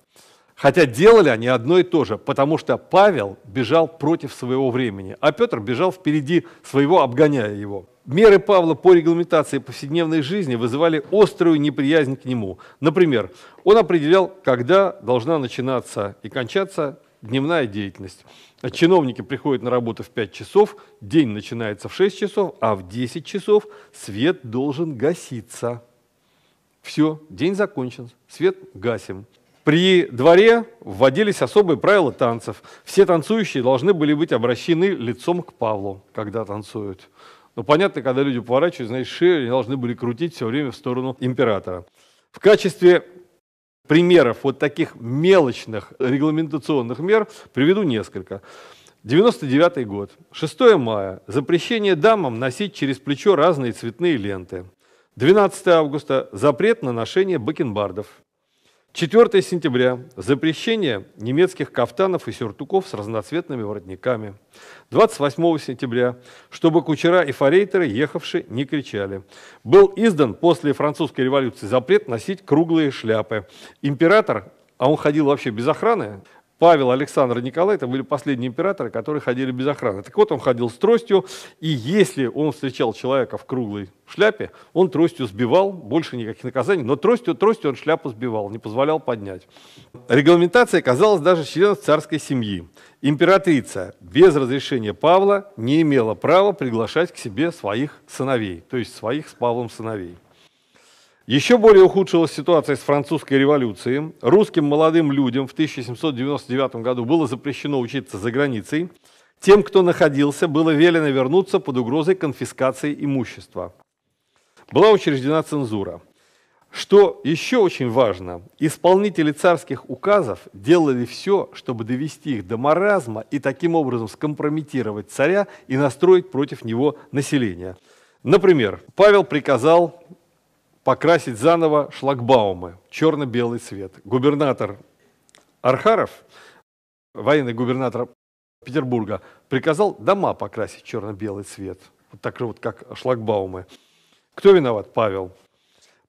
Speaker 1: Хотя делали они одно и то же, потому что Павел бежал против своего времени, а Петр бежал впереди своего, обгоняя его. Меры Павла по регламентации повседневной жизни вызывали острую неприязнь к нему. Например, он определял, когда должна начинаться и кончаться дневная деятельность. Чиновники приходят на работу в 5 часов, день начинается в 6 часов, а в 10 часов свет должен гаситься. Все, день закончен, свет гасим. При дворе вводились особые правила танцев. Все танцующие должны были быть обращены лицом к Павлу, когда танцуют. Но понятно, когда люди поворачивают, значит, шею они должны были крутить все время в сторону императора. В качестве примеров вот таких мелочных регламентационных мер приведу несколько. 99 год, 6 мая, запрещение дамам носить через плечо разные цветные ленты. 12 августа, запрет на ношение бакенбардов. 4 сентября – запрещение немецких кафтанов и сюртуков с разноцветными воротниками. 28 сентября, чтобы кучера и форейтеры, ехавшие, не кричали. Был издан после французской революции запрет носить круглые шляпы. Император, а он ходил вообще без охраны, Павел, Александр, Николай, это были последние императоры, которые ходили без охраны. Так вот, он ходил с тростью, и если он встречал человека в круглой шляпе, он тростью сбивал, больше никаких наказаний, но тростью, тростью он шляпу сбивал, не позволял поднять. Регламентация казалась даже членов царской семьи. Императрица без разрешения Павла не имела права приглашать к себе своих сыновей, то есть своих с Павлом сыновей. Еще более ухудшилась ситуация с французской революцией. Русским молодым людям в 1799 году было запрещено учиться за границей. Тем, кто находился, было велено вернуться под угрозой конфискации имущества. Была учреждена цензура. Что еще очень важно, исполнители царских указов делали все, чтобы довести их до маразма и таким образом скомпрометировать царя и настроить против него население. Например, Павел приказал покрасить заново шлагбаумы, черно-белый цвет. Губернатор Архаров, военный губернатор Петербурга, приказал дома покрасить черно-белый цвет, вот так вот, как шлагбаумы. Кто виноват? Павел.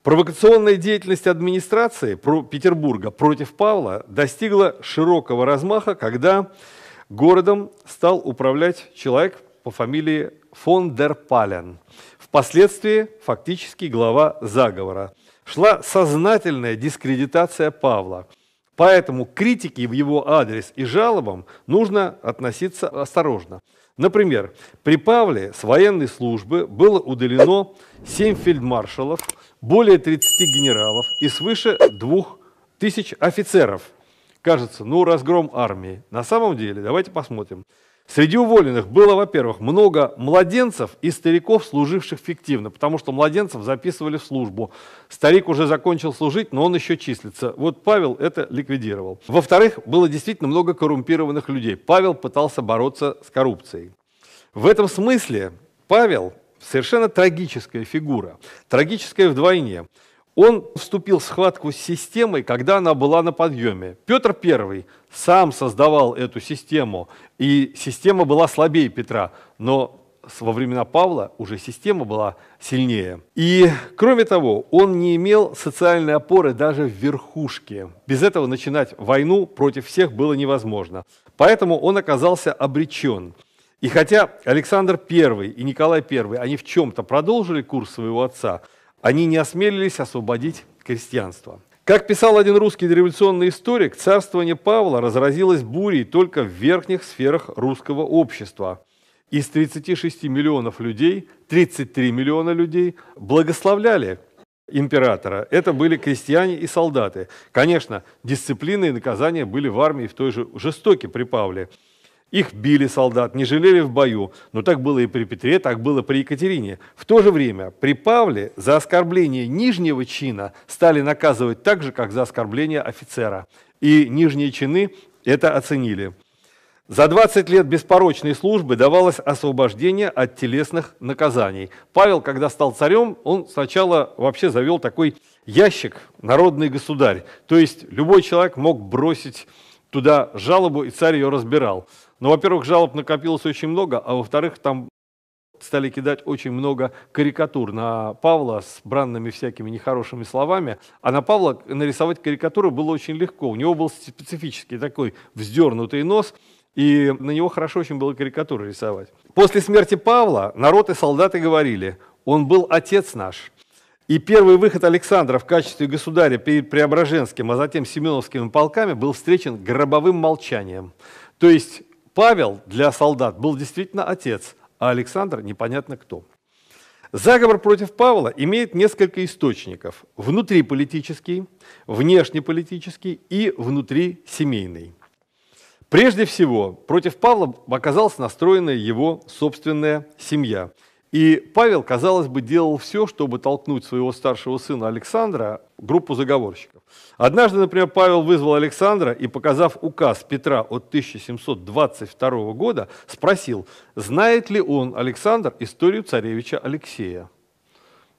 Speaker 1: Провокационная деятельность администрации Петербурга против Павла достигла широкого размаха, когда городом стал управлять человек по фамилии фон дер Пален – Впоследствии фактически глава заговора. Шла сознательная дискредитация Павла. Поэтому к критике в его адрес и жалобам нужно относиться осторожно. Например, при Павле с военной службы было удалено 7 фельдмаршалов, более 30 генералов и свыше 2000 офицеров. Кажется, ну разгром армии. На самом деле, давайте посмотрим. Среди уволенных было, во-первых, много младенцев и стариков, служивших фиктивно, потому что младенцев записывали в службу. Старик уже закончил служить, но он еще числится. Вот Павел это ликвидировал. Во-вторых, было действительно много коррумпированных людей. Павел пытался бороться с коррупцией. В этом смысле Павел совершенно трагическая фигура, трагическая вдвойне. Он вступил в схватку с системой, когда она была на подъеме. Петр I сам создавал эту систему, и система была слабее Петра, но во времена Павла уже система была сильнее. И, кроме того, он не имел социальной опоры даже в верхушке. Без этого начинать войну против всех было невозможно. Поэтому он оказался обречен. И хотя Александр I и Николай I, они в чем-то продолжили курс своего отца – они не осмелились освободить крестьянство. Как писал один русский революционный историк, царствование Павла разразилось бурей только в верхних сферах русского общества. Из 36 миллионов людей 33 миллиона людей благословляли императора. Это были крестьяне и солдаты. Конечно, дисциплина и наказания были в армии в той же жестоке при Павле. Их били солдат, не жалели в бою. Но так было и при Петре, так было при Екатерине. В то же время при Павле за оскорбление нижнего чина стали наказывать так же, как за оскорбление офицера. И нижние чины это оценили. За 20 лет беспорочной службы давалось освобождение от телесных наказаний. Павел, когда стал царем, он сначала вообще завел такой ящик «Народный государь». То есть любой человек мог бросить туда жалобу, и царь ее разбирал. Ну, во-первых, жалоб накопилось очень много, а во-вторых, там стали кидать очень много карикатур на Павла с бранными всякими нехорошими словами. А на Павла нарисовать карикатуру было очень легко. У него был специфический такой вздернутый нос, и на него хорошо очень было карикатуры рисовать. После смерти Павла народ и солдаты говорили, он был отец наш. И первый выход Александра в качестве государя перед Преображенским, а затем Семеновскими полками был встречен гробовым молчанием. То есть Павел для солдат был действительно отец, а Александр непонятно кто. Заговор против Павла имеет несколько источников – внутриполитический, внешнеполитический и внутрисемейный. Прежде всего, против Павла оказалась настроена его собственная семья – и Павел, казалось бы, делал все, чтобы толкнуть своего старшего сына Александра в группу заговорщиков. Однажды, например, Павел вызвал Александра и, показав указ Петра от 1722 года, спросил, знает ли он, Александр, историю царевича Алексея.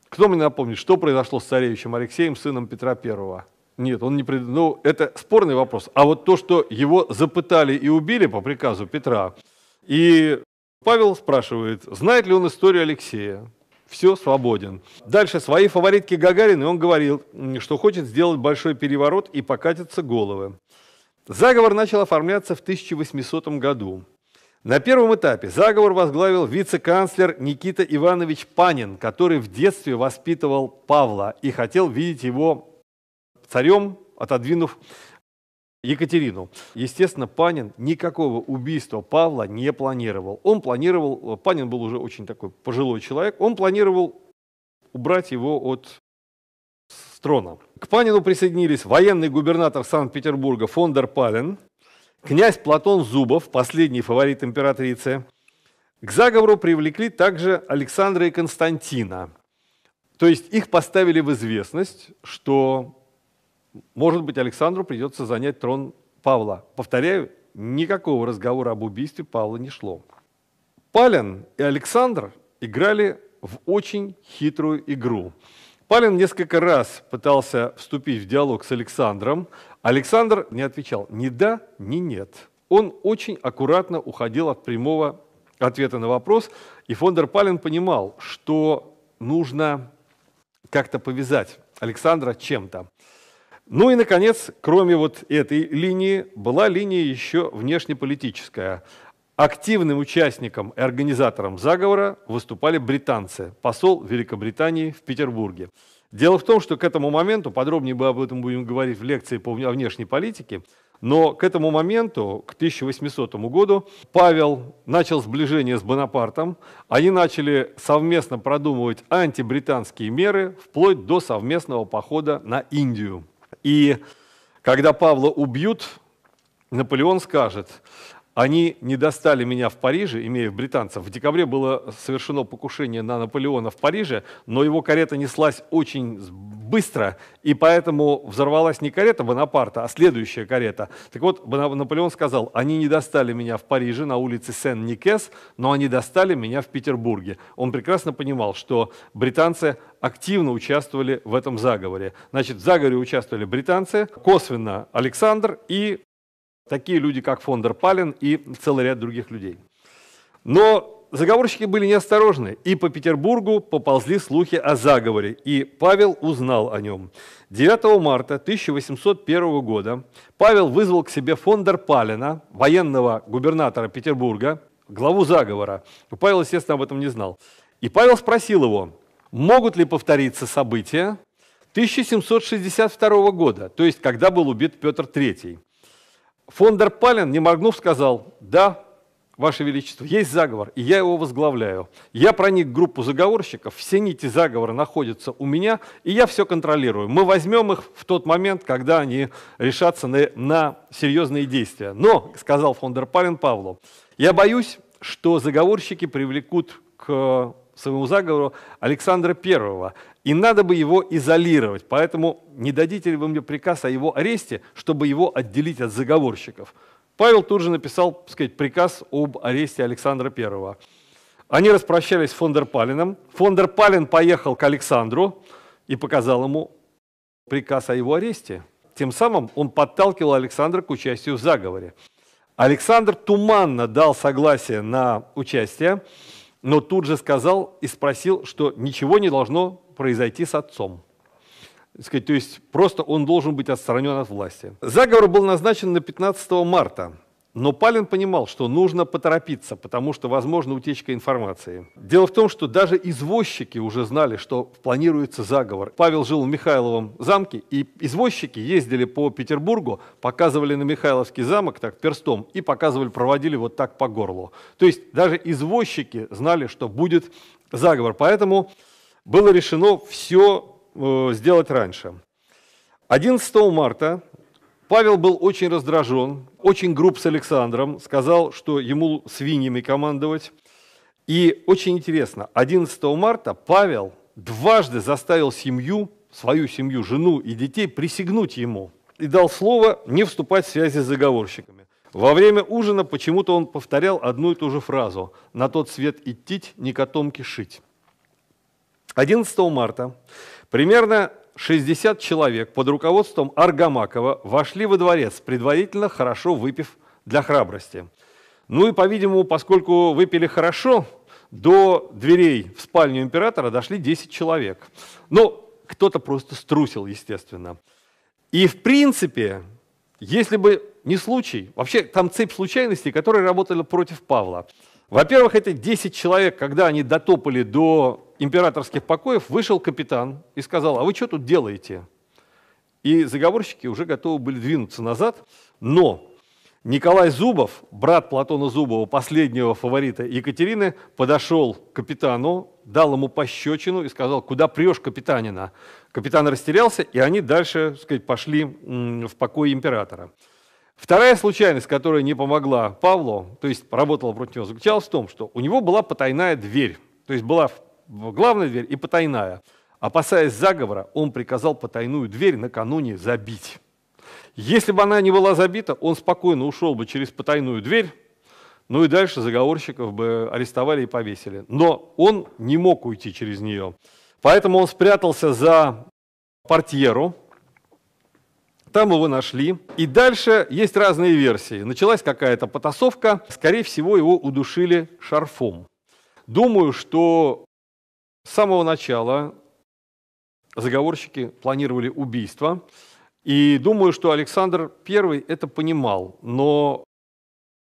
Speaker 1: Кто мне напомнит, что произошло с царевичем Алексеем, сыном Петра I? Нет, он не пред... ну, это спорный вопрос. А вот то, что его запытали и убили по приказу Петра, и Павел спрашивает, знает ли он историю Алексея? Все, свободен. Дальше свои фаворитки Гагарин, и он говорил, что хочет сделать большой переворот и покатиться головы. Заговор начал оформляться в 1800 году. На первом этапе заговор возглавил вице-канцлер Никита Иванович Панин, который в детстве воспитывал Павла и хотел видеть его царем, отодвинув Екатерину. Естественно, Панин никакого убийства Павла не планировал. Он планировал, э, Панин был уже очень такой пожилой человек, он планировал убрать его от трона. К Панину присоединились военный губернатор Санкт-Петербурга Фондер Пален, князь Платон Зубов, последний фаворит императрицы. К заговору привлекли также Александра и Константина. То есть их поставили в известность, что может быть, Александру придется занять трон Павла. Повторяю, никакого разговора об убийстве Павла не шло. Палин и Александр играли в очень хитрую игру. Палин несколько раз пытался вступить в диалог с Александром. Александр не отвечал ни да, ни нет. Он очень аккуратно уходил от прямого ответа на вопрос, и Фондер Палин понимал, что нужно как-то повязать Александра чем-то. Ну и, наконец, кроме вот этой линии, была линия еще внешнеполитическая. Активным участником и организатором заговора выступали британцы, посол Великобритании в Петербурге. Дело в том, что к этому моменту, подробнее мы об этом будем говорить в лекции по внешней политике, но к этому моменту, к 1800 году, Павел начал сближение с Бонапартом. Они начали совместно продумывать антибританские меры вплоть до совместного похода на Индию. И когда Павла убьют, Наполеон скажет, они не достали меня в Париже, имея британцев. В декабре было совершено покушение на Наполеона в Париже, но его карета неслась очень быстро, и поэтому взорвалась не карета Бонапарта, а следующая карета. Так вот, Наполеон сказал, они не достали меня в Париже на улице Сен-Никес, но они достали меня в Петербурге. Он прекрасно понимал, что британцы активно участвовали в этом заговоре. Значит, в заговоре участвовали британцы, косвенно Александр и Такие люди, как Фондер Палин и целый ряд других людей. Но заговорщики были неосторожны, и по Петербургу поползли слухи о заговоре, и Павел узнал о нем. 9 марта 1801 года Павел вызвал к себе Фондер Палина, военного губернатора Петербурга, главу заговора. Павел, естественно, об этом не знал. И Павел спросил его, могут ли повториться события 1762 года, то есть когда был убит Петр III. Фондер дер Пален, не моргнув, сказал, да, Ваше Величество, есть заговор, и я его возглавляю. Я проник в группу заговорщиков, все нити заговора находятся у меня, и я все контролирую. Мы возьмем их в тот момент, когда они решатся на, на серьезные действия. Но, сказал Фондер дер Пален Павлу, я боюсь, что заговорщики привлекут к своему заговору Александра Первого и надо бы его изолировать. Поэтому не дадите ли вы мне приказ о его аресте, чтобы его отделить от заговорщиков? Павел тут же написал сказать, приказ об аресте Александра I. Они распрощались с Фондерпалином. Фондерпалин поехал к Александру и показал ему приказ о его аресте. Тем самым он подталкивал Александра к участию в заговоре. Александр туманно дал согласие на участие, но тут же сказал и спросил, что ничего не должно произойти с отцом. то есть просто он должен быть отстранен от власти. Заговор был назначен на 15 марта но Палин понимал, что нужно поторопиться, потому что возможна утечка информации. Дело в том, что даже извозчики уже знали, что планируется заговор. Павел жил в Михайловом замке, и извозчики ездили по Петербургу, показывали на Михайловский замок так перстом и показывали, проводили вот так по горлу. То есть даже извозчики знали, что будет заговор. Поэтому было решено все э, сделать раньше. 11 марта Павел был очень раздражен, очень груб с Александром, сказал, что ему свиньями командовать. И очень интересно, 11 марта Павел дважды заставил семью, свою семью, жену и детей присягнуть ему и дал слово не вступать в связи с заговорщиками. Во время ужина почему-то он повторял одну и ту же фразу «на тот свет идти, не котомки шить». 11 марта, примерно 60 человек под руководством Аргамакова вошли во дворец, предварительно хорошо выпив для храбрости. Ну и, по-видимому, поскольку выпили хорошо, до дверей в спальню императора дошли 10 человек. Ну, кто-то просто струсил, естественно. И, в принципе, если бы не случай, вообще там цепь случайностей, которые работали против Павла – во-первых, это 10 человек, когда они дотопали до императорских покоев, вышел капитан и сказал, а вы что тут делаете? И заговорщики уже готовы были двинуться назад, но Николай Зубов, брат Платона Зубова, последнего фаворита Екатерины, подошел к капитану, дал ему пощечину и сказал, куда прешь капитанина? Капитан растерялся, и они дальше сказать, пошли в покой императора. Вторая случайность, которая не помогла Павлу, то есть работала против него, заключалась в том, что у него была потайная дверь. То есть была главная дверь и потайная. Опасаясь заговора, он приказал потайную дверь накануне забить. Если бы она не была забита, он спокойно ушел бы через потайную дверь, ну и дальше заговорщиков бы арестовали и повесили. Но он не мог уйти через нее. Поэтому он спрятался за портьеру, там его нашли. И дальше есть разные версии. Началась какая-то потасовка. Скорее всего, его удушили шарфом. Думаю, что с самого начала заговорщики планировали убийство. И думаю, что Александр I это понимал, но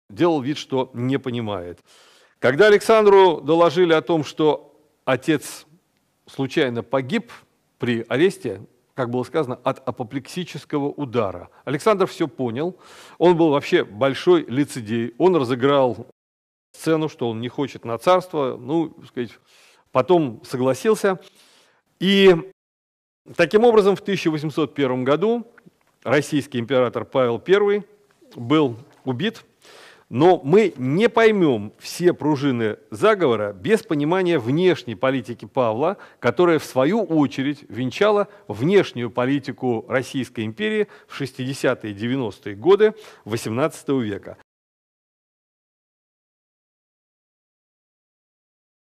Speaker 1: делал вид, что не понимает. Когда Александру доложили о том, что отец случайно погиб при аресте как было сказано, от апоплексического удара. Александр все понял. Он был вообще большой лицедей. Он разыграл сцену, что он не хочет на царство. Ну, сказать, потом согласился. И таким образом в 1801 году российский император Павел I был убит но мы не поймем все пружины заговора без понимания внешней политики Павла, которая в свою очередь венчала внешнюю политику Российской империи в 60-е и 90-е годы XVIII века.